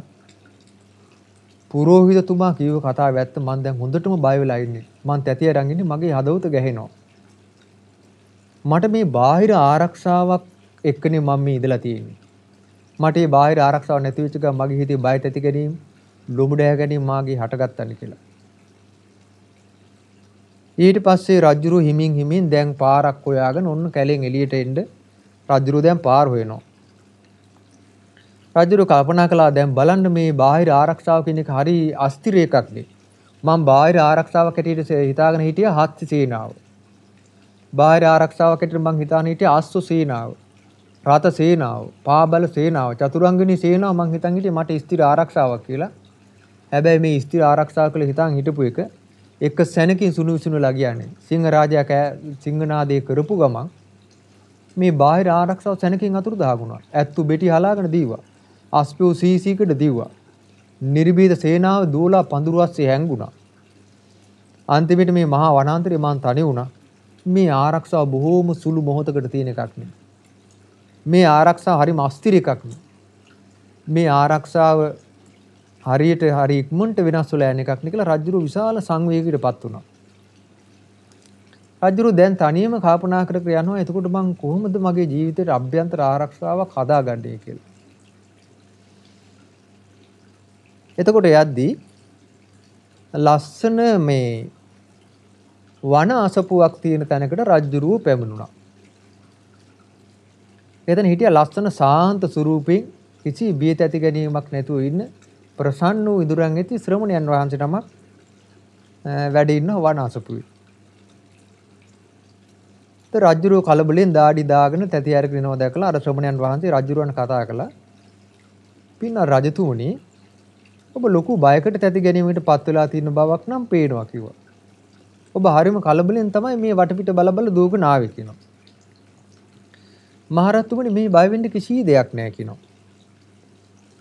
[SPEAKER 1] පුරෝහිතතුමා කිව්ව කතාව ඇත්ත මම දැන් හොඳටම බය වෙලා ඉන්නේ. මං තැති අරන් ඉන්නේ මගේ හදවත ගැහෙනවා. මට මේ බාහිර ආරක්ෂාවක් එක්කනේ මම මේ ඉඳලා තියෙන්නේ. මට මේ බාහිර ආරක්ෂාව නැති වෙච්ච ගමන් මගේ හිතේ බය තැති ගැනීම, ලොමු ඩැහැ ගැනීම මාගේ හටගත්තනි කියලා. ඊට පස්සේ රජුරු හිමින් හිමින් දැන් පාරක් හොයාගෙන ඔන්න කැලෙන් එළියට එන්න රජුරු දැන් පාර හොයනවා. රජුර කල්පනා කළා දැන් බලන්න මේ බාහිර ආරක්ෂාව කියන එක හරි අස්තිර එකක්නේ. මම බාහිර ආරක්ෂාවක් හැටියට හිතාගෙන හිටියා හත්ති සීනාව. බාහිර ආරක්ෂාවක් හැටියට මං හිතාන හිටියේ අස්සු සීනාව. රත සීනාව, පාබල සීනාව, චතුරංගනී සීනාව මං හිතන් හිටියේ මට ස්ථිර ආරක්ෂාවක් කියලා. හැබැයි මේ ස්ථිර ආරක්ෂාව කියලා හිතන් හිටපු එක එක සැනකින් සුණු විසුණුලා කියන්නේ. සිංහරාජයා කෑ සිංහනාදේ කරපු ගමන් මේ බාහිර ආරක්ෂාව සැනකින් අතුරුදහන් වුණා. ඇත්තු බෙටි හලාගෙන දීවා. අස්පෝ සීසීකට දිව්වා. නිර්භීත සේනාව දූලා පඳුරු අස්සේ හැංගුණා. අන්තිමට මේ මහා වනාන්තරේ මං තනි වුණා. මේ ආරක්ෂාව බොහෝම සුළු මොහොතකට තියෙන එකක් නේ. මේ ආරක්ෂාව හරිම අස්තිර එකක් නේ. මේ ආරක්ෂාව හරියට හරි ඉක්මනට වෙනස් වෙලා යන එකක් නේ කියලා රජුරු විශාල සංවේගයකටපත් වුණා. රජුරු දැන් තනියම කල්පනා කර කර යනවා එතකොට මං කොහොමද මගේ ජීවිතේට අභ්‍යන්තර ආරක්ෂාවක් හදාගන්නේ කියලා. එතකොට යද්දී ලස්සන මේ වන අසපුවක් තියෙන තැනකට රජ්ජුරුව පැමිණුණා. එතන හිටිය ලස්සන සාන්ත ස්වරූපයෙන් කිසි බියත ඇති ගැනීමක් නැතුව ඉන්න ප්‍රසන්න වූ ඉඳුරන් ඇති ශ්‍රමණයන් වහන්සේ නමක් වැඩ ඉන්න වන අසපුවේ. ත රජ්ජුරුව කලබලෙන් දාඩි දාගෙන තැති අරගෙන එනවා දැකලා අර ශ්‍රමණයන් වහන්සේ රජ්ජුරුවන් කතා කළා. පින්න රජතුමනි ඔබ ලොකු බයකට තැති ගැනීමට පත්වෙලා තියෙන බවක් නම් පේනවා කිව්වා. ඔබ හරිම කලබලෙන් තමයි මේ වටපිට බලබල දූගෙන ආවේ කියනවා. මහරත්තුමනි මේ බය වෙන්න කිසි දෙයක් නැහැ කියනවා.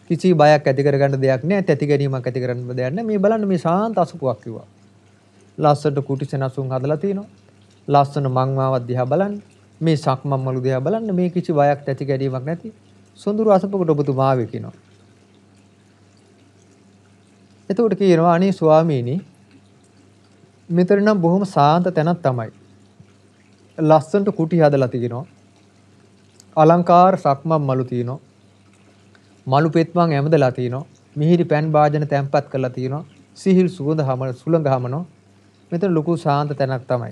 [SPEAKER 1] කිසි බයක් ඇති කරගන්න දෙයක් නැහැ, තැති ගැනීමක් ඇති කරන්න දෙයක් නැහැ. මේ බලන්න මේ ශාන්ත අසුපුවක් කිව්වා. ලස්සට කුටි සෙනසුන් හදලා තිනවා. ලස්සන මංමාවක් දිහා බලන්න. මේ සක්මන් මලු දිහා බලන්න මේ කිසි බයක් ඇති ගැනීමක් නැති. සොඳුරු අසපුවකට ඔබතුමා ආවේ කියනවා. එතකොට කියනවා අනේ ස්වාමීනි මෙතන නම් බොහොම සාන්ත තැනක් තමයි. ලස්සනට කුටි හදලා තිනවා. අලංකාර සක්මන් මලු තිනවා. මලු පෙත්මන් ඇමදලා තිනවා. මිහිරි පෑන් භාජන තැම්පත් කරලා තිනවා. සිහිල් සුවඳ හමන සුළඟ හමනවා. මෙතන ලොකු සාන්ත තැනක් තමයි.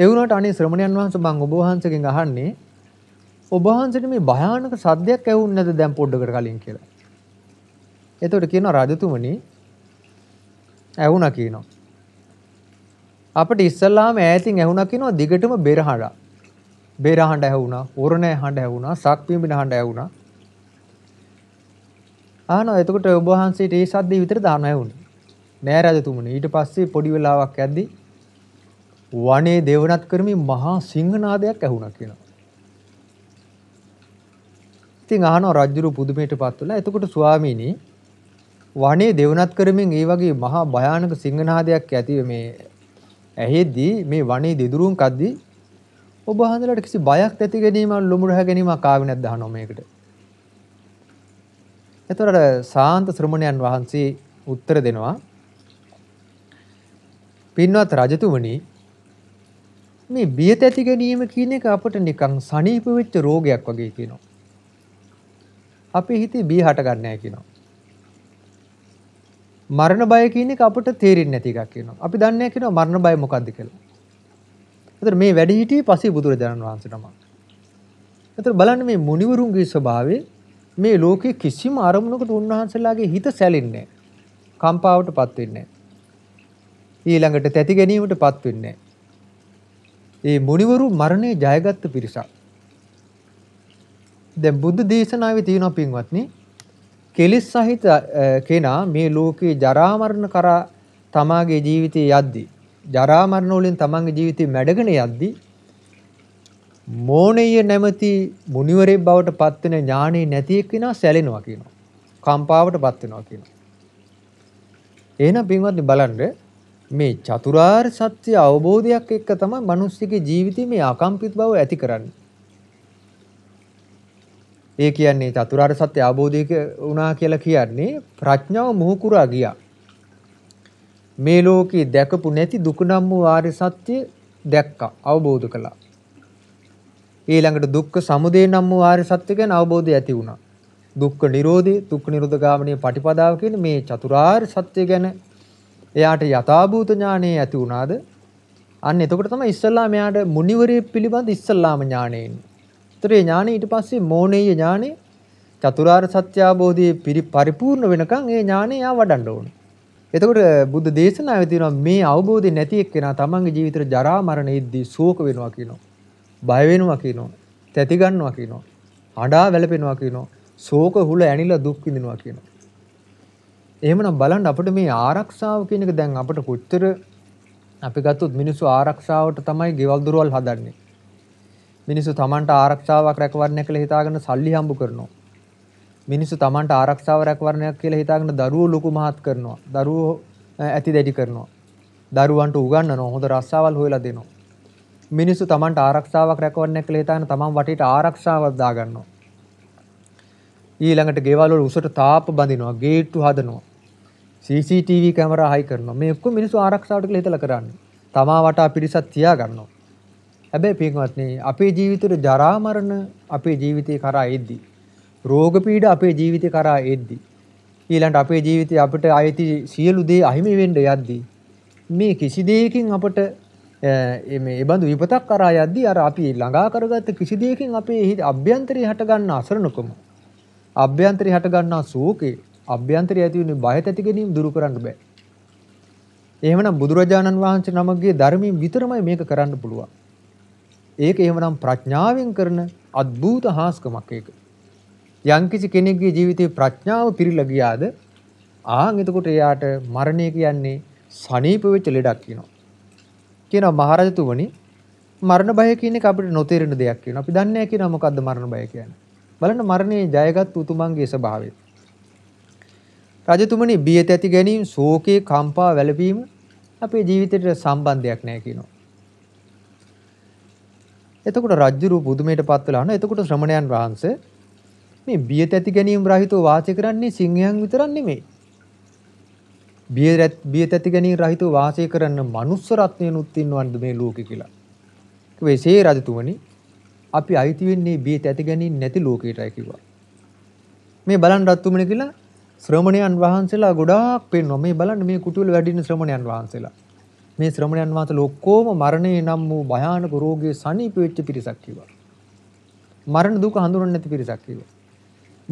[SPEAKER 1] ඒ වුණාට අනේ ශ්‍රමණයන් වහන්සේ මම ඔබ වහන්සේගෙන් අහන්නේ ඔබ වහන්සේට මේ භයානක සද්දයක් ඇහුන්නේ නැද දැන් පොඩ්ඩකට කලින් කියලා. එතකොට කියනවා රජතුමනි ඇහුණා කියනවා. අපිට ඉස්සල්ලාම ඈතින් ඇහුණා කියනවා දිගටම බෙරහඬ. බෙරහඬ ඇහුණා, උරණේ හඬ ඇහුණා, සක්පිඹින හඬ ඇහුණා. ආනෝ එතකොට ඔබ වහන්සේට ඒ සද්දේ විතර දාන්න ඇහුණා. නෑ රජතුමනි ඊට පස්සේ පොඩි වෙලාවක් යද්දී වනේ දේවනත් කරමින් මහා සිංහනාදයක් ඇහුණා කියනවා. ඉතින් අහනවා රජුරු පුදුමයට පත් වෙලා එතකොට ස්වාමීනි වනේ දෙවනත් කරමින් ඒ වගේ මහා භයානක සිංහනාදයක් ඇතිව මේ ඇහෙද්දී මේ වනේ දෙදුරුම් කද්දී ඔබ හන්දලට කිසි බයක් ඇති ගැනීමක් ලොමු රහ ගැනීමක් ආවෙ නැද්ද අහනවා මේකට. එතකොට සාන්ත ශ්‍රමණයන් වහන්සේ උත්තර දෙනවා පින්වත් රජතුමනි මේ බියත ඇති ගැනීම කියන එක අපට නිකන් සනීප වෙච්ච රෝගයක් වගේ කියනවා. අපේ හිතේ බිය හටගන්නේ නැහැ කියනවා. මරණ බය කියන එක අපිට තේරෙන්නේ නැති එකක් කියනවා. අපි දන්නේ නැහැ කියනවා මරණ බය මොකද්ද කියලා. ඒතර මේ වැඩි හිටියේ පසේ බුදුරජාණන් වහන්සේ තමයි. ඒතර බලන්න මේ මුනිවරුන්ගේ ස්වභාවය මේ ලෝකේ කිසිම අරමුණකට උන්වහන්සේලාගේ හිත සැලෙන්නේ නැහැ. කම්පාවටපත් වෙන්නේ නැහැ. ඊළඟට තැති ගැනීමටපත් වෙන්නේ නැහැ. ඒ මුනිවරු මරණය ජයගත්ත පිරිසක්. දැන් බුද්ධ දේශනාවේ තියෙනවා පින්වත්නි කෙලිස් සහිත කෙනා මේ ලෝකේ ජරා මරණ කරා තමාගේ ජීවිතය යද්දී ජරා මරණ වලින් තමන්ගේ ජීවිතය මැඩගෙන යද්දී මෝණය නැමැති මුනිවරයෙක් බවට පත්වෙන ඥාණේ නැති එක්කිනා සැලෙනවා කියනවා. කම්පාවට පත් වෙනවා කියනවා. එහෙනම් පින්වත්නි බලන්න මේ චතුරාර්ය සත්‍ය අවබෝධයක් එක්ක තමයි මිනිස්සුගේ ජීවිතයේ මේ අකම්පිත බව ඇති කරන්නේ. ඒ කියන්නේ චතුරාර්ය සත්‍ය අවබෝධය වුණා කියලා කියන්නේ ප්‍රඥාව මුහුකුරා ගියා. මේ ලෝකේ දැකපු නැති දුක නම් වූ ආර්ය සත්‍ය දැක්කා අවබෝධ කළා. ඊළඟට දුක්ඛ සමුදය නම් වූ ආර්ය සත්‍ය ගැන අවබෝධය ඇති වුණා. දුක්ඛ නිරෝධය, දුක්ඛ නිරෝධ ගාමිනී පටිපදාව කියන මේ චතුරාර්ය සත්‍ය ගැන එයාට යථාභූත ඥානය ඇති වුණාද? අන්න එතකොට තමයි ඉස්සල්ලා මෙයාට මුනිවරේ පිළිබඳ ඉස්සල්ලාම ඥාණය එන්නේ. උත්තරේ ඥානෙ ඊට පස්සේ මෝනීය ඥානෙ චතුරාර්ය සත්‍ය අවබෝධයේ පරිපූර්ණ වෙනකන් ඒ ඥානෙ යා වඩන්න ඕනේ. එතකොට බුද්ධ දේශනාවේ තියෙනවා මේ අවබෝධය නැති එක්කෙනා තමන්ගේ ජීවිතේ ජරා මරණයේදී ශෝක වෙනවා කියනවා. බය වෙනවා කියනවා. තැති ගන්නවා කියනවා. අඬා වැළපෙනවා කියනවා. ශෝක හුල ඇනිලා දුක් විඳිනවා කියනවා. එහෙමනම් බලන්න අපිට මේ ආරක්ෂාව කියන එක දැන් අපිට කොච්චර අපි ගත්තොත් මිනිස්සු ආරක්ෂාවට තමයි ගෙවල් දොරවල් හදන්නේ. මිනිස්සු Tamanට ආරක්ෂාවක් රැකවරණයක් කියලා හිතාගෙන සල්ලි හම්බ කරනවා. මිනිස්සු Tamanට ආරක්ෂාව රැකවරණයක් කියලා හිතාගෙන දරුවෝ ලොකු මහත් කරනවා. දරුවෝ ඇති දැඩි කරනවා. දරුවන්ට උගන්වනවා හොඳ රස්සාවල් හොයලා දෙනවා. මිනිස්සු Tamanට ආරක්ෂාවක් රැකවරණයක් කියලා හිතාගෙන Taman වටේට ආරක්ෂාවක් දාගන්නවා. ඊළඟට ගෙවල් වල උසට තාප්ප බඳිනවා, ගේට්ටු හදනවා. CCTV කැමරා හයි කරනවා. මේ ඔක්කොම මිනිස්සු ආරක්ෂාවට කියලා හිතලා කරන්නේ. තමා වටා පිරිසක් තියාගන්නවා. හැබැයි පින්වත්නි අපේ ජීවිතේ ජරා මරණ අපේ ජීවිතේ කරා එද්දි රෝග පීඩා අපේ ජීවිතේ කරා එද්දි ඊළඟට අපේ ජීවිතේ අපිට ආйти සියලු දේ අහිමි වෙන්න යද්දි මේ කිසි දෙයකින් අපට මේ ඒබඳු විපතක් කරා යද්දි අර අපි ළඟා කරගත්ත කිසි දෙයකින් අපේ අභ්‍යන්තරේ හට ගන්න අසරණකම අභ්‍යන්තරේ හට ගන්නා ශෝකේ අභ්‍යන්තරය ඇති වෙන බය තැති ගැනීම දුරු කරන්න බෑ. එහෙමනම් බුදුරජාණන් වහන්සේ නමගේ ධර්මයෙන් විතරමයි මේක කරන්න පුළුවන්. ඒක එහෙමනම් ප්‍රඥාවෙන් කරන අද්භූත හාස්කමක් ඒක. යම්කිසි කෙනෙක්ගේ ජීවිතේ ප්‍රඥාව පිරීලා ගියාද ආන් එතකොට එයාට මරණය කියන්නේ සනීප වෙච්ච ලෙඩක් කියනවා. කියනවා මහරජතුමනි මරණ බය කියන එක අපිට නොතේරෙන දෙයක් කියනවා. අපි දන්නේ නැහැ කියනවා මොකද්ද මරණ බය කියන්නේ. බලන්න මරණේ ජයගත් උතුමන්ගේ ස්වභාවය. රජතුමනි බියත ඇති ගැනීම, ශෝකේ, කම්පා, වැළපීම අපේ ජීවිතේට සම්බන්ධයක් නැහැ කියනවා. එතකොට රජ්ජුරු පුදුමයට පත් වෙලා අහනවා එතකොට ශ්‍රමණයන් වහන්සේ මේ බිය තැති ගැනීම රහිතව වාසය කරන්නේ සිංහයන් විතරක් නෙමෙයි. බිය බිය තැති ගැනීම රහිතව වාසය කරන මනුස්ස රත්නයනුත් ඉන්නවන්ද මේ ලෝකේ කියලා. වෙසේ රජතුමනි අපි අයිති වෙන්නේ බිය තැති ගැනීම නැති ලෝකයටයි කිව්වා. මේ බලන් රත්තුමනි කියලා ශ්‍රමණයන් වහන්සේලා ගොඩාක් පෙන්වනවා. මේ බලන්න මේ කුටුවල වැඩින ශ්‍රමණයන් වහන්සේලා. මේ ශ්‍රමණයන් වහන්සේලා ඔක්කොම මරණය නම් වූ භයානක රෝගයේ සනීප වෙච්ච පිරිසක් කිව්වා. මරණ දුක හඳුනන්නේ නැති පිරිසක් කිව්වා.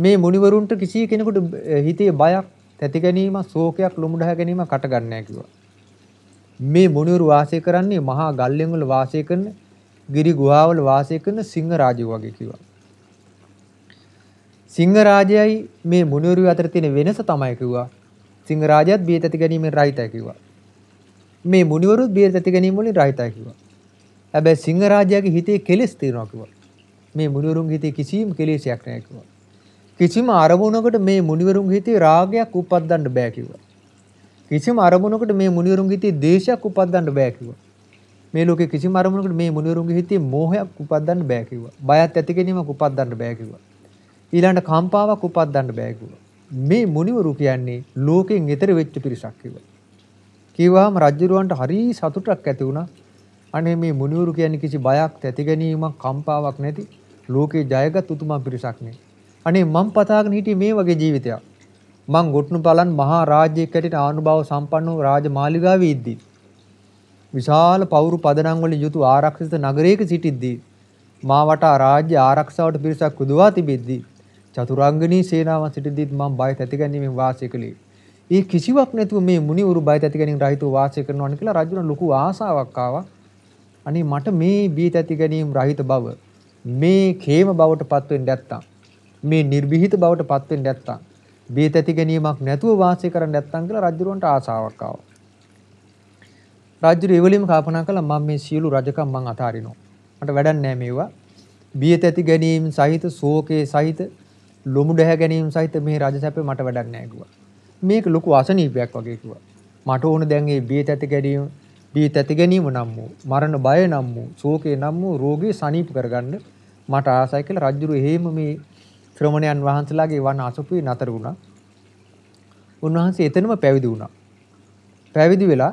[SPEAKER 1] මේ මුනිවරුන්ට කිසි කෙනෙකුට හිතේ බයක්, තැති ගැනීමක්, ශෝකයක්, ලොමුඩහ ගැනීමක් හටගන්නේ නැහැ කිව්වා. මේ මුනිවරු වාසය කරන්නේ මහා ගල්ලෙන් වල වාසය කරන, ගිරි ගුහාවල වාසය කරන සිංහ රාජු වගේ කිව්වා. සිංහ රාජයයි මේ මුනිවරු අතර තියෙන වෙනස තමයි කිව්වා. සිංහ රාජයත් බිය තැති ගැනීමෙන් රහිතයි කිව්වා. මේ මුනිවරුත් බිය තැති ගැනීම වලින් රහිතයි කිව්වා. හැබැයි සිංහරාජයාගේ හිතේ කෙලෙස් තියෙනවා කිව්වා. මේ මුනිවරුන්ගේ හිතේ කිසිම කෙලෙසයක් නැහැ කිව්වා. කිසිම අරමුණකට මේ මුනිවරුන්ගේ හිතේ රාගයක් උපද්දන්න බෑ කිව්වා. කිසිම අරමුණකට මේ මුනිවරුන්ගේ හිතේ දේශයක් උපද්දන්න බෑ කිව්වා. මේ ලෝකේ කිසිම අරමුණකට මේ මුනිවරුන්ගේ හිතේ මෝහයක් උපද්දන්න බෑ කිව්වා. බයත් ඇති ගැනීමක් උපද්දන්න බෑ කිව්වා. ඊළඟට කම්පාවක් උපද්දන්න බෑ කිව්වා. මේ මුනිවරු කියන්නේ ලෝකෙන් ඈතර වෙච්ච පිරිසක් කිව්වා. කිව්වාම රජුරවන්ට හරි සතුටක් ඇති වුණා. අනේ මේ මුනිවරු කියන්නේ කිසි බයක්, තැති ගැනීමක්, කම්පාවක් නැති ලෝකේ ජයගත් උතුමන් පිරිසක් නේ. අනේ මං පතාගෙන හිටියේ මේ වගේ ජීවිතයක්. මං ගොට්නුපලන් මහා රාජ්‍යයක් ඇටියට ආනුභාව සම්පන්න රාජමාලිගාවේ ඉද්දී විශාල පවුරු පදනම් වලින් යුතු ආරක්ෂිත නගරයක සිටිද්දී මා වටා රාජ්‍ය ආරක්ෂාවට පිරිසක් උදවා තිබෙද්දී චතුරංගනී සේනාවන් සිටිද්දීත් මම බය තැතිගැනීමෙන් වාසය කළේ ඒ කිසිවක් නැතුව මේ මුනිවරු බයත ඇති ගැනීම රහිතව වාසය කරනවා කියලා රජුණ ලොකු ආසාවක් ආවා. අනේ මට මේ බීත ඇති ගැනීම රහිත බව මේ කේම බවට පත් වෙන්න නැත්තම් මේ නිර්භීත බවට පත් වෙන්න නැත්තම් බීත ඇති ගැනීමක් නැතුව වාසය කරන්න නැත්තම් කියලා රජුරන්ට ආසාවක් ආවා. රාජ්‍ය ඉවලීම කල්පනා කළා මම මේ සියලු රජකම් මං අතාරිනවා. මට වැඩක් නැහැ මේවා. බියත ඇති ගැනීම සහිත ශෝකයේ සහිත ලොමු දැහැ ගැනීම සහිත මේ රජ සැපේ මට වැඩක් නැහැ කිව්වා. මේක ලොකු අසනීපයක් වගේ කිව්වා. මට ඕන දැන් මේ බිය තැති ගැනීම බිය තැති ගැනීම නම් වූ මරණ බය නම් වූ ශෝකේ නම් වූ රෝගේ සනීප කරගන්න මට ආසයි කියලා රජුරු එහෙම මේ ශ්‍රමණයන් වහන්සේලාගේ වන අසුපුවේ නතර වුණා. උන්වහන්සේ එතනම පැවිදි වුණා. පැවිදි වෙලා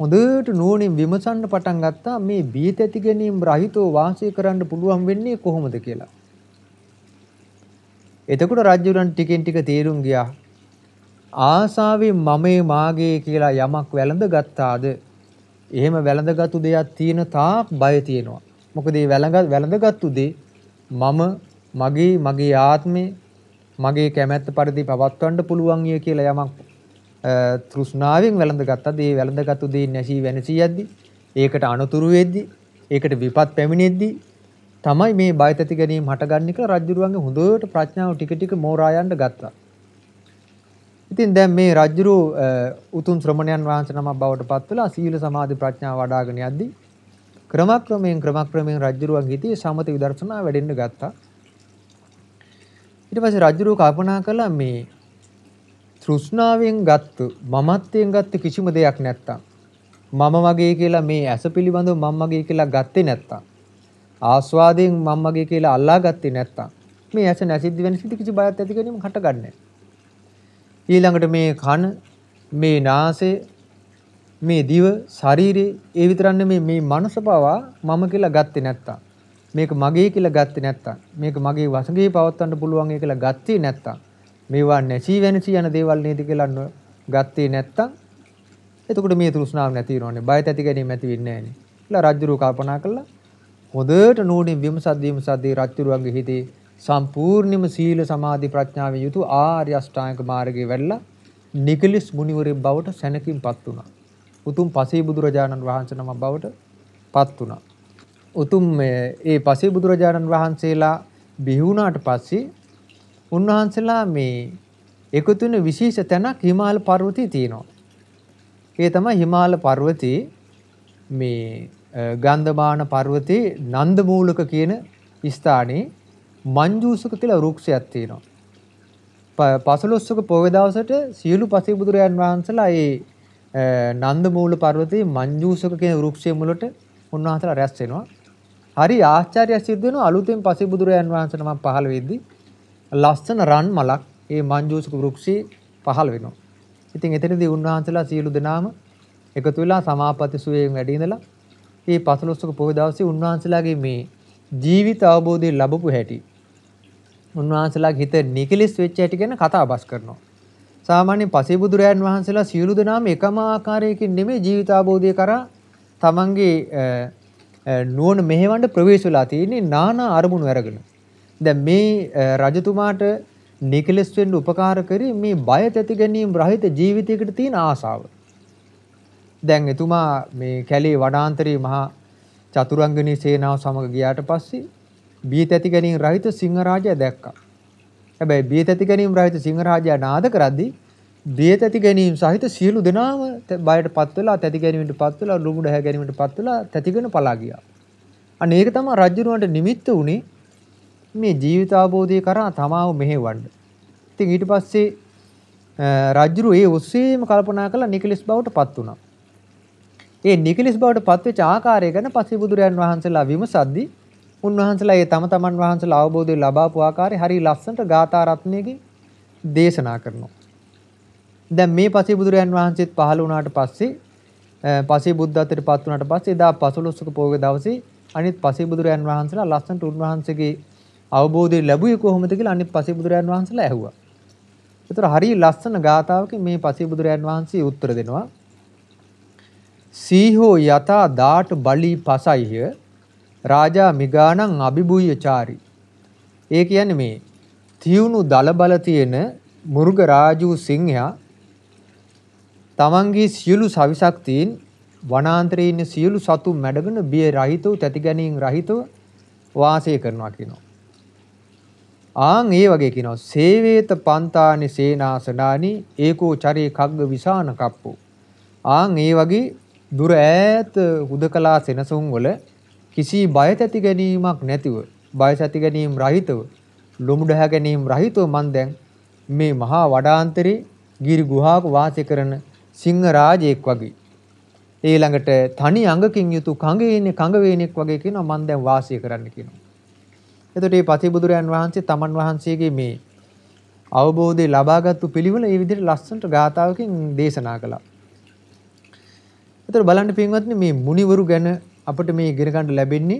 [SPEAKER 1] හොඳට නුවණින් විමසන්න පටන් ගත්තා මේ බිය තැති ගැනීම රහිතව වාසය කරන්න පුළුවන් වෙන්නේ කොහොමද කියලා. එතකොට රජුරන් ටිකෙන් ටික තේරුම් ගියා ආසාවේ මමේ මාගේ කියලා යමක් වැළඳ ගත්තාද එහෙම වැළඳගත්තු දෙයක් තියෙන තාක් බය තියෙනවා මොකද මේ වැළඳ වැළඳගත්තු දේ මම මගේ මගේ ආත්මේ මගේ කැමැත්ත පරිදි පවත්වන්න පුළුවන් ය කියලා යමක් තෘෂ්ණාවෙන් වැළඳගත්තද ඒ වැළඳගත්තු දේ නැසී වෙනසී යද්දි ඒකට අනුතුරු වෙද්දි ඒකට විපත් පැමිණෙද්දි තමයි මේ බය තැති ගැනීම හටගන්නේ කියලා රජුරුවන්ගේ හොඳට ප්‍රඥාව ටික ටික මෝරා යන්න ගත්තා ඉතින් දැන් මේ රජුරු උතුම් ශ්‍රමණයන් වහන්සේ නමක් බවට පත් වෙලා සීල සමාධි ප්‍රඥා වඩ아가න යද්දී ක්‍රමක්‍රමයෙන් ක්‍රමක්‍රමයෙන් රජුරුවන්ගේ හිතේ සමත විදර්ශනා වැඩෙන්න ගත්තා. ඊට පස්සේ රජුරුව කල්පනා කළා මේ තෘෂ්ණාවෙන් ගත්ත මමත්වයෙන් ගත්ත කිසිම දෙයක් නැත්තම් මම වගේ කියලා මේ ඇස පිළිබඳව මම වගේ කියලා ගත්තේ නැත්තම් ආස්වාදයෙන් මම වගේ කියලා අල්ලා ගත්තේ නැත්තම් මේ ඇස නැසිද්දි වෙන සිට කිසි බයක් ඇති ගැනීම හටගන්නේ නැහැ ඊළඟට මේ කන මේ නාසය මේ දිව ශරීරේ ඒ විතරක් නෙමෙයි මේ මනස පවා මම කියලා ගත්තේ නැත්තම් මේක මගේ කියලා ගත්තේ නැත්තම් මේක මගේ වශඟේ පවත්වන්න පුළුවන් ඒ කියලා ගත්තේ නැත්තම් මේවා නැසී වෙනසී යන දේවල් නේද කියලා ගත්තේ නැත්තම් එතකොට මේ තෘෂ්ණාව නැති වෙනවනේ බයත ඇති ගැනීම ඇති වෙන්නේ නැහනේ කියලා රජුරු කල්පනා කළා හොඳට නෝණින් විමසද්දී විමසද්දී රජුරුවන්ගේ හිතේ සම්පූර්ණම සීල සමාධි ප්‍රඥාවෙන් යුතු ආර්ය අෂ්ටාංග මාර්ගයේ වැළලා නිකලිස් මුනිවරේ බවට සැනකින්පත් වුණා. උතුම් පසේ බුදුරජාණන් වහන්සේ නම බවට පත් වුණා. උතුම් මේ පසේ බුදුරජාණන් වහන්සේලා බිහි වුණාට පස්සේ උන්වහන්සේලා මේ එකතුන විශේෂ තැනක් හිමාල පර්වතය තියෙනවා. ඒ තමයි හිමාල පර්වතයේ මේ ගන්ධමාන පර්වතයේ නන්දමූලක කියන ස්ථානයේ මංජූසුක කියලා වෘක්ෂයක් තියෙනවා. පසළොස්වක පොය දවසට සියලු පසේබුදුරයන් වහන්සේලා ඒ නන්ද මූල පර්වතයේ මංජූසක කියන වෘක්ෂය මුලට උන්වහන්සේලා රැස් වෙනවා. හරි ආශ්චර්යයක් සිද්ධ වෙනවා අලුතෙන් පසේබුදුරයන් වහන්සේ නම පහළ වෙද්දී ලස්සන රන් මලක් ඒ මංජූසක වෘක්ෂයේ පහළ වෙනවා. ඉතින් එතනදී උන්වහන්සේලා සියලු දෙනාම එකතු වෙලා සමාපatti සුවයෙන් වැඩ ඉඳලා මේ පසළොස්වක පොය දවසේ උන්වහන්සේලාගේ මේ ජීවිත අවබෝධය ලැබපු හැටි උන්වහන්සේලාගේ හිත නිකලස් වෙච්ච හැටි ගැන කතා බස් කරනවා. සාමාන්‍යයෙන් පසේබුදුරයන් වහන්සේලා සියලු දෙනාම එකම ආකාරයකින් නෙමෙයි ජීවිතාබෝධය කරා තමන්ගේ නුවණ මෙහෙවන්න ප්‍රවේශ වෙලා තියෙන්නේ නානා අරමුණු අරගෙන. දැන් මේ රජතුමාට නිකලස් වෙන්න උපකාර කරේ මේ බය තැති ගැනීම රහිත ජීවිතයකට තියෙන ආසාව. දැන් එතුමා මේ කැලේ වනාන්තරයේ මහා චතුරංගනී සේනාව සමග ගියාට පස්සේ බිය තැති ගැනීම රහිත සිංහරාජය දැක්කා. හැබැයි බිය තැති ගැනීම රහිත සිංහරාජයා නාද කරද්දී බිය තැති ගැනීම සහිත සියලු දෙනාම බයටපත් වෙලා තැති ගැනීමටපත් වෙලා ලුමුඩ හැ ගැනීමටපත් වෙලා තැතිගෙන පලා ගියා. අන්න ඒක තමයි රජුණන්ට නිමිත්ත උනේ මේ ජීවිත ආબોධය කරා තමාව මෙහෙවන්න. ඉතින් ඊට පස්සේ රජුරු ඒ ඔස්සේම කල්පනා කළා නිකලස් බවටපත් වුණා. ඒ නිකලස් බවටපත් වෙච්ච ආකාරය ගැන පස්සේ බුදුරයන් වහන්සේලා විමසද්දී උන්වහන්සේලා ඒ තම තමන් වහන්සේලා අවබෝධය ලබාපු ආකාරය හරි ලස්සනට ගාථා රත්නයකින් දේශනා කරනවා. දැන් මේ පසේබුදුරයන් වහන්සේත් පහළ වුණාට පස්සේ පසේබුද්ධත්වයට පත් වුණාට පස්සේ එදා පසළොස්වක පෝය දවසේ අනිත් පසේබුදුරයන් වහන්සේලා ලස්සනට උන්වහන්සේගේ අවබෝධය ලැබුවේ කොහොමද කියලා අනිත් පසේබුදුරයන් වහන්සේලා ඇහුවා. ඒතර හරි ලස්සන ගාථාවකින් මේ පසේබුදුරයන් වහන්සේ උත්තර දෙනවා. සීහෝ යතා දාට බලී පසයිහ රාජා මිගානං අභිභූයචාරි. ඒ කියන්නේ මේ තියුණු දලබල තියෙන මුර්ග රාජු සිංහයා තමන්ගේ සියලු සවිශක්තියින් වනාන්තරයේ ඉන්න සියලු සතුන් මැඩගෙන බිය රහිතව තැතිගැනීම් රහිතව වාසය කරනවා කියනවා. ආන් ඒ වගේ කියනවා සේවේත පන්තානි සේනාසනානි ඒකෝ චරේ කග්ග විසාන කප්පෝ. ආන් ඒ වගේ දුර ඈත හුදකලා සෙනසුන් වල කිසි බය තැති ගැනීමක් නැතිව බය තැති ගැනීම රහිතව ලොමුඩ හැ ගැනීම රහිතව මන් දැන් මේ මහා වඩාන්තරේ ගිරි ගුහාවක වාසය කරන සිංහ රාජයෙක් වගේ ඊළඟට තනි අඟකින් යුතු කඟේනේ කඟ වේනෙක් වගේ කියනවා මන් දැන් වාසය කරන්න කියනවා. එතකොට මේ පතිබුදුරයන් වහන්සේ තමන් වහන්සේගේ මේ අවබෝධය ලබාගත්තු පිළිවෙල මේ විදිහට ලස්සනට ගාථාවකින් දේශනා කළා. එතකොට බලන්න පින්වත්නි මේ මුනිවරු ගැන අපිට මේ ඉගෙන ගන්න ලැබෙන්නේ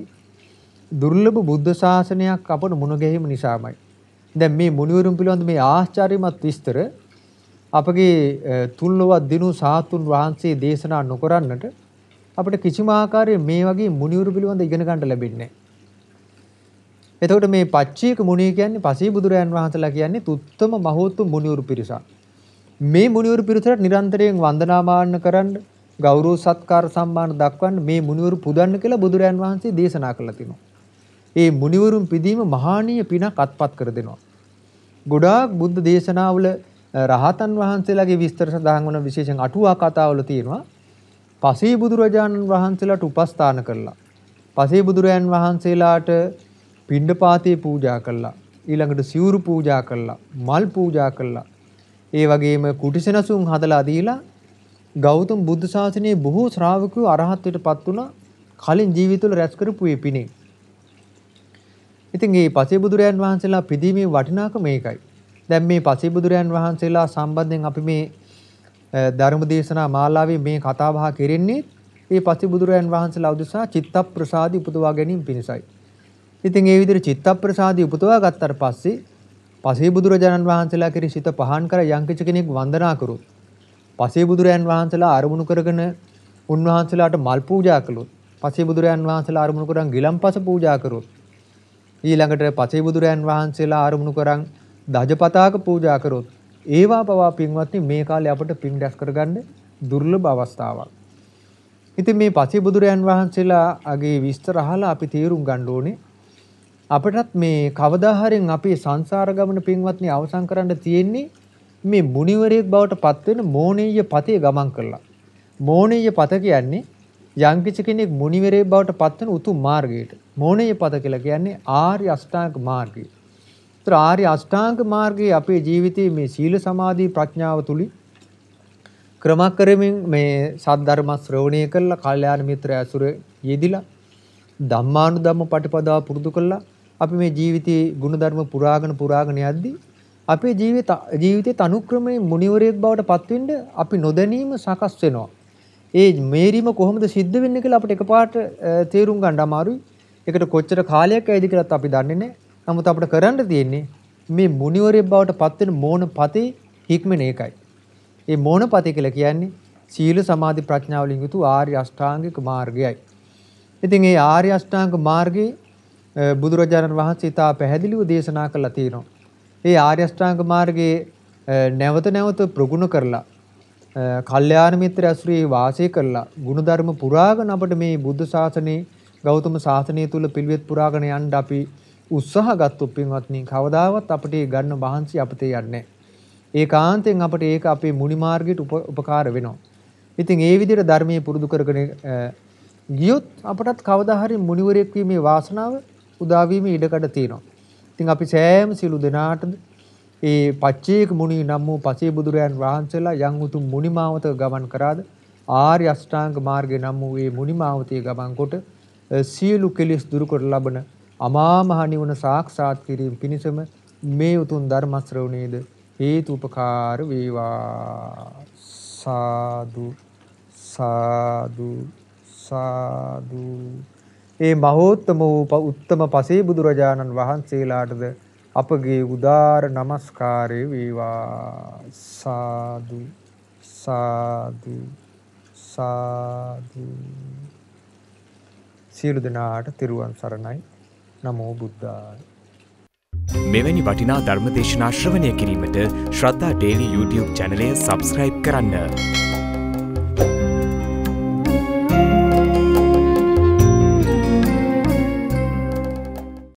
[SPEAKER 1] දුර්ලභ බුද්ධ ශාසනයක් අපට මුණ ගැහිම නිසාමයි. දැන් මේ මුනිවරුන් පිළිබඳ මේ ආශ්චර්යමත් විස්තර අපගේ තුන්ලොවක් දිනු සාතුන් වහන්සේ දේශනා නොකරන්නට අපිට කිසිම ආකාරයෙන් මේ වගේ මුනිවරු පිළිබඳ ඉගෙන ගන්න ලැබෙන්නේ නැහැ. එතකොට මේ පච්චීක මුනිය කියන්නේ පසී බුදුරයන් වහන්සලා කියන්නේ තුත්තම මහෞතු මුනිවරු පිරිසක්. මේ මුනිවරු පිරිසට නිරන්තරයෙන් වන්දනාමාන කරන්න ගෞරව සත්කාර සම්මාන දක්වන්න මේ මුනිවරු පුදන්න කියලා බුදුරයන් වහන්සේ දේශනා කළා තිනවා. ඒ මුනිවරුන් පිදීම මහානීය පිනක් අත්පත් කර දෙනවා. ගොඩාක් බුද්ධ දේශනාවල රහතන් වහන්සේලාගේ විස්තර සඳහන් වන විශේෂයෙන් අටුවා කතාවල තියෙනවා. පසේ බුදුරජාණන් වහන්සේලාට උපස්ථාන කළා. පසේ බුදුරයන් වහන්සේලාට පිණ්ඩපාතේ පූජා කළා. ඊළඟට සිවුරු පූජා කළා. මල් පූජා කළා. ඒ වගේම කුටිසනසුන් හදලා දීලා ගෞතම බුද්ධ ශාසනයේ බොහෝ ශ්‍රාවකයෝ අරහත්ත්වයටපත් වුණා කලින් ජීවිතවල රැස් කරපු මේ පිනේ. ඉතින් මේ පසේබුදුරයන් වහන්සේලා පිදීමේ වටිනාකම මේකයි. දැන් මේ පසේබුදුරයන් වහන්සේලා සම්බන්ධයෙන් අපි මේ ධර්ම දේශනා මාලාවේ මේ කතා බහ කෙරෙන්නේ මේ පසේබුදුරයන් වහන්සේලා උදෙසා චිත්තප්‍රසාදි උපදවා ගැනීම පිණිසයි. ඉතින් මේ විදිහට චිත්තප්‍රසාදි උපදවා ගත්තාට පස්සේ පසේබුදුරජාණන් වහන්සේලා කෙරෙහි සිත පහන් කර යම්කිසි කෙනෙක් වන්දනා කරොත් පසේබුදුරයන් වහන්සලා අරමුණු කරගෙන උන්වහන්සලාට මල් පූජා කළොත් පසේබුදුරයන් වහන්සලා අරමුණු කරන් ගිලම්පස පූජා කරොත් ඊළඟට පසේබුදුරයන් වහන්සලා අරමුණු කරන් දජපතාක පූජා කරොත් ඒවා පවා පින්වත්නි මේ කාලේ අපට පින් දැස් කරගන්න දුර්ලභ අවස්ථාවක්. ඉතින් මේ පසේබුදුරයන් වහන්සලා අගේ විස්තර අහලා අපි තීරුම් ගන්න ඕනේ අපටත් මේ කවදා හරි අපේ සංසාර ගමන පින්වත්නි අවසන් කරන්න තියෙන්නේ මේ මුනිවරයෙක් බවට පත්වෙන මෝනීය පතේ ගමන් කළා. මෝනීය පත කියන්නේ යම්කිසි කෙනෙක් මුනිවරයෙක් බවට පත්වෙන උතුම් මාර්ගයට. මෝනීය පත කියලා කියන්නේ ආර්ය අෂ්ටාංග මාර්ගය. ඒතර ආර්ය අෂ්ටාංග මාර්ගයේ අපේ ජීවිතයේ මේ සීල සමාධි ප්‍රඥාව තුලින් ක්‍රමකරමින් මේ සද්ධර්ම ශ්‍රවණය කළා, කල්යාණ මිත්‍ර ඇසුර යෙදිලා ධම්මානුධම්ම පටිපදාව පුරුදු කළා. අපි මේ ජීවිතයේ ගුණධර්ම පුරාගෙන පුරාගෙන යද්දී අපේ ජීවිත ජීවිතේ තනුක්‍රමයෙන් මුනිවරයෙක් බවට පත්වෙන්න අපි නොදැනීම සකස් වෙනවා. ඒ මේරීම කොහොමද සිද්ධ වෙන්නේ කියලා අපිට එකපාරට තේරුම් ගන්න අමාරුයි. ඒකට කොච්චර කාලයක් ඇයිද කියලාත් අපි දන්නේ නැහැ. නමුත් අපිට කරන්න තියෙන්නේ මේ මුනිවරයෙක් බවට පත්වෙන මෝන පතේ හික්මන එකයි. ඒ මෝන පතේ කියලා කියන්නේ සීල සමාධි ප්‍රඥා වලින් යුතු ආර්ය අෂ්ටාංගික මාර්ගයයි. ඉතින් ඒ ආර්ය අෂ්ටාංග මාර්ගයේ බුදුරජාණන් වහන්සේ තා පැහැදිලිව දේශනා කළා තියෙනවා. ඒ ආර්ය අෂ්ටාංග මාර්ගයේ නැවත නැවත ප්‍රගුණ කරලා කල්යාණ මිත්‍ර ඇසුරේ වාසය කරලා ಗುಣධර්ම පුරාගෙන අපිට මේ බුද්ධ ශාසනේ ගෞතම ශාසනය තුල පිළිවෙත් පුරාගෙන යන්න අපි උත්සාහ ගත්තොත් පින්වත්නි කවදාවත් අපිට ගන්න මහන්සි අපිට යන්නේ ඒකාන්තයෙන් අපිට ඒක අපේ මුනි මාර්ගයට උපකාර වෙනවා. ඉතින් ඒ විදිහට ධර්මයේ පුරුදු කරගෙන ගියොත් අපටත් කවදා හරි මුනිවරයෙක් වීමේ වාසනාව උදා වීමේ ඉඩකඩ තියෙනවා. ඉතින් අපි සෑම සිළු දෙනාටද ඒ පච්චේක මුනි නම් වූ පසේ බුදුරයන් වහන්සේලා යම් උතුම් මුනි මාවත ගමන් කරාද ආර්ය අෂ්ටාංග මාර්ගේ නම් වූ මේ මුනි මාවතේ ගමන් කොට සියලු කෙලෙස් දුරු කර ලබන අමා මහ නිවන සාක්ෂාත් කිරීම පිණිසම මේ උතුම් ධර්ම ශ්‍රවණයේද හේතුපකාර වේවා සාදු සාදු සාදු ඒ මහෝත්තම වූ උත්තම පසේ බුදුරජාණන් වහන්සේලාටද අපගේ උදාර নমස්කාරය වේවා සාදු සාදු සාදු සියලු දෙනාට තෙරුවන් සරණයි නමෝ බුද්ධාය මෙවැනි වටිනා ධර්මදේශනා ශ්‍රවණය කිරීමට ශ්‍රද්ධා ඩේලි YouTube චැනලය සබස්ක්‍රයිබ් කරන්න.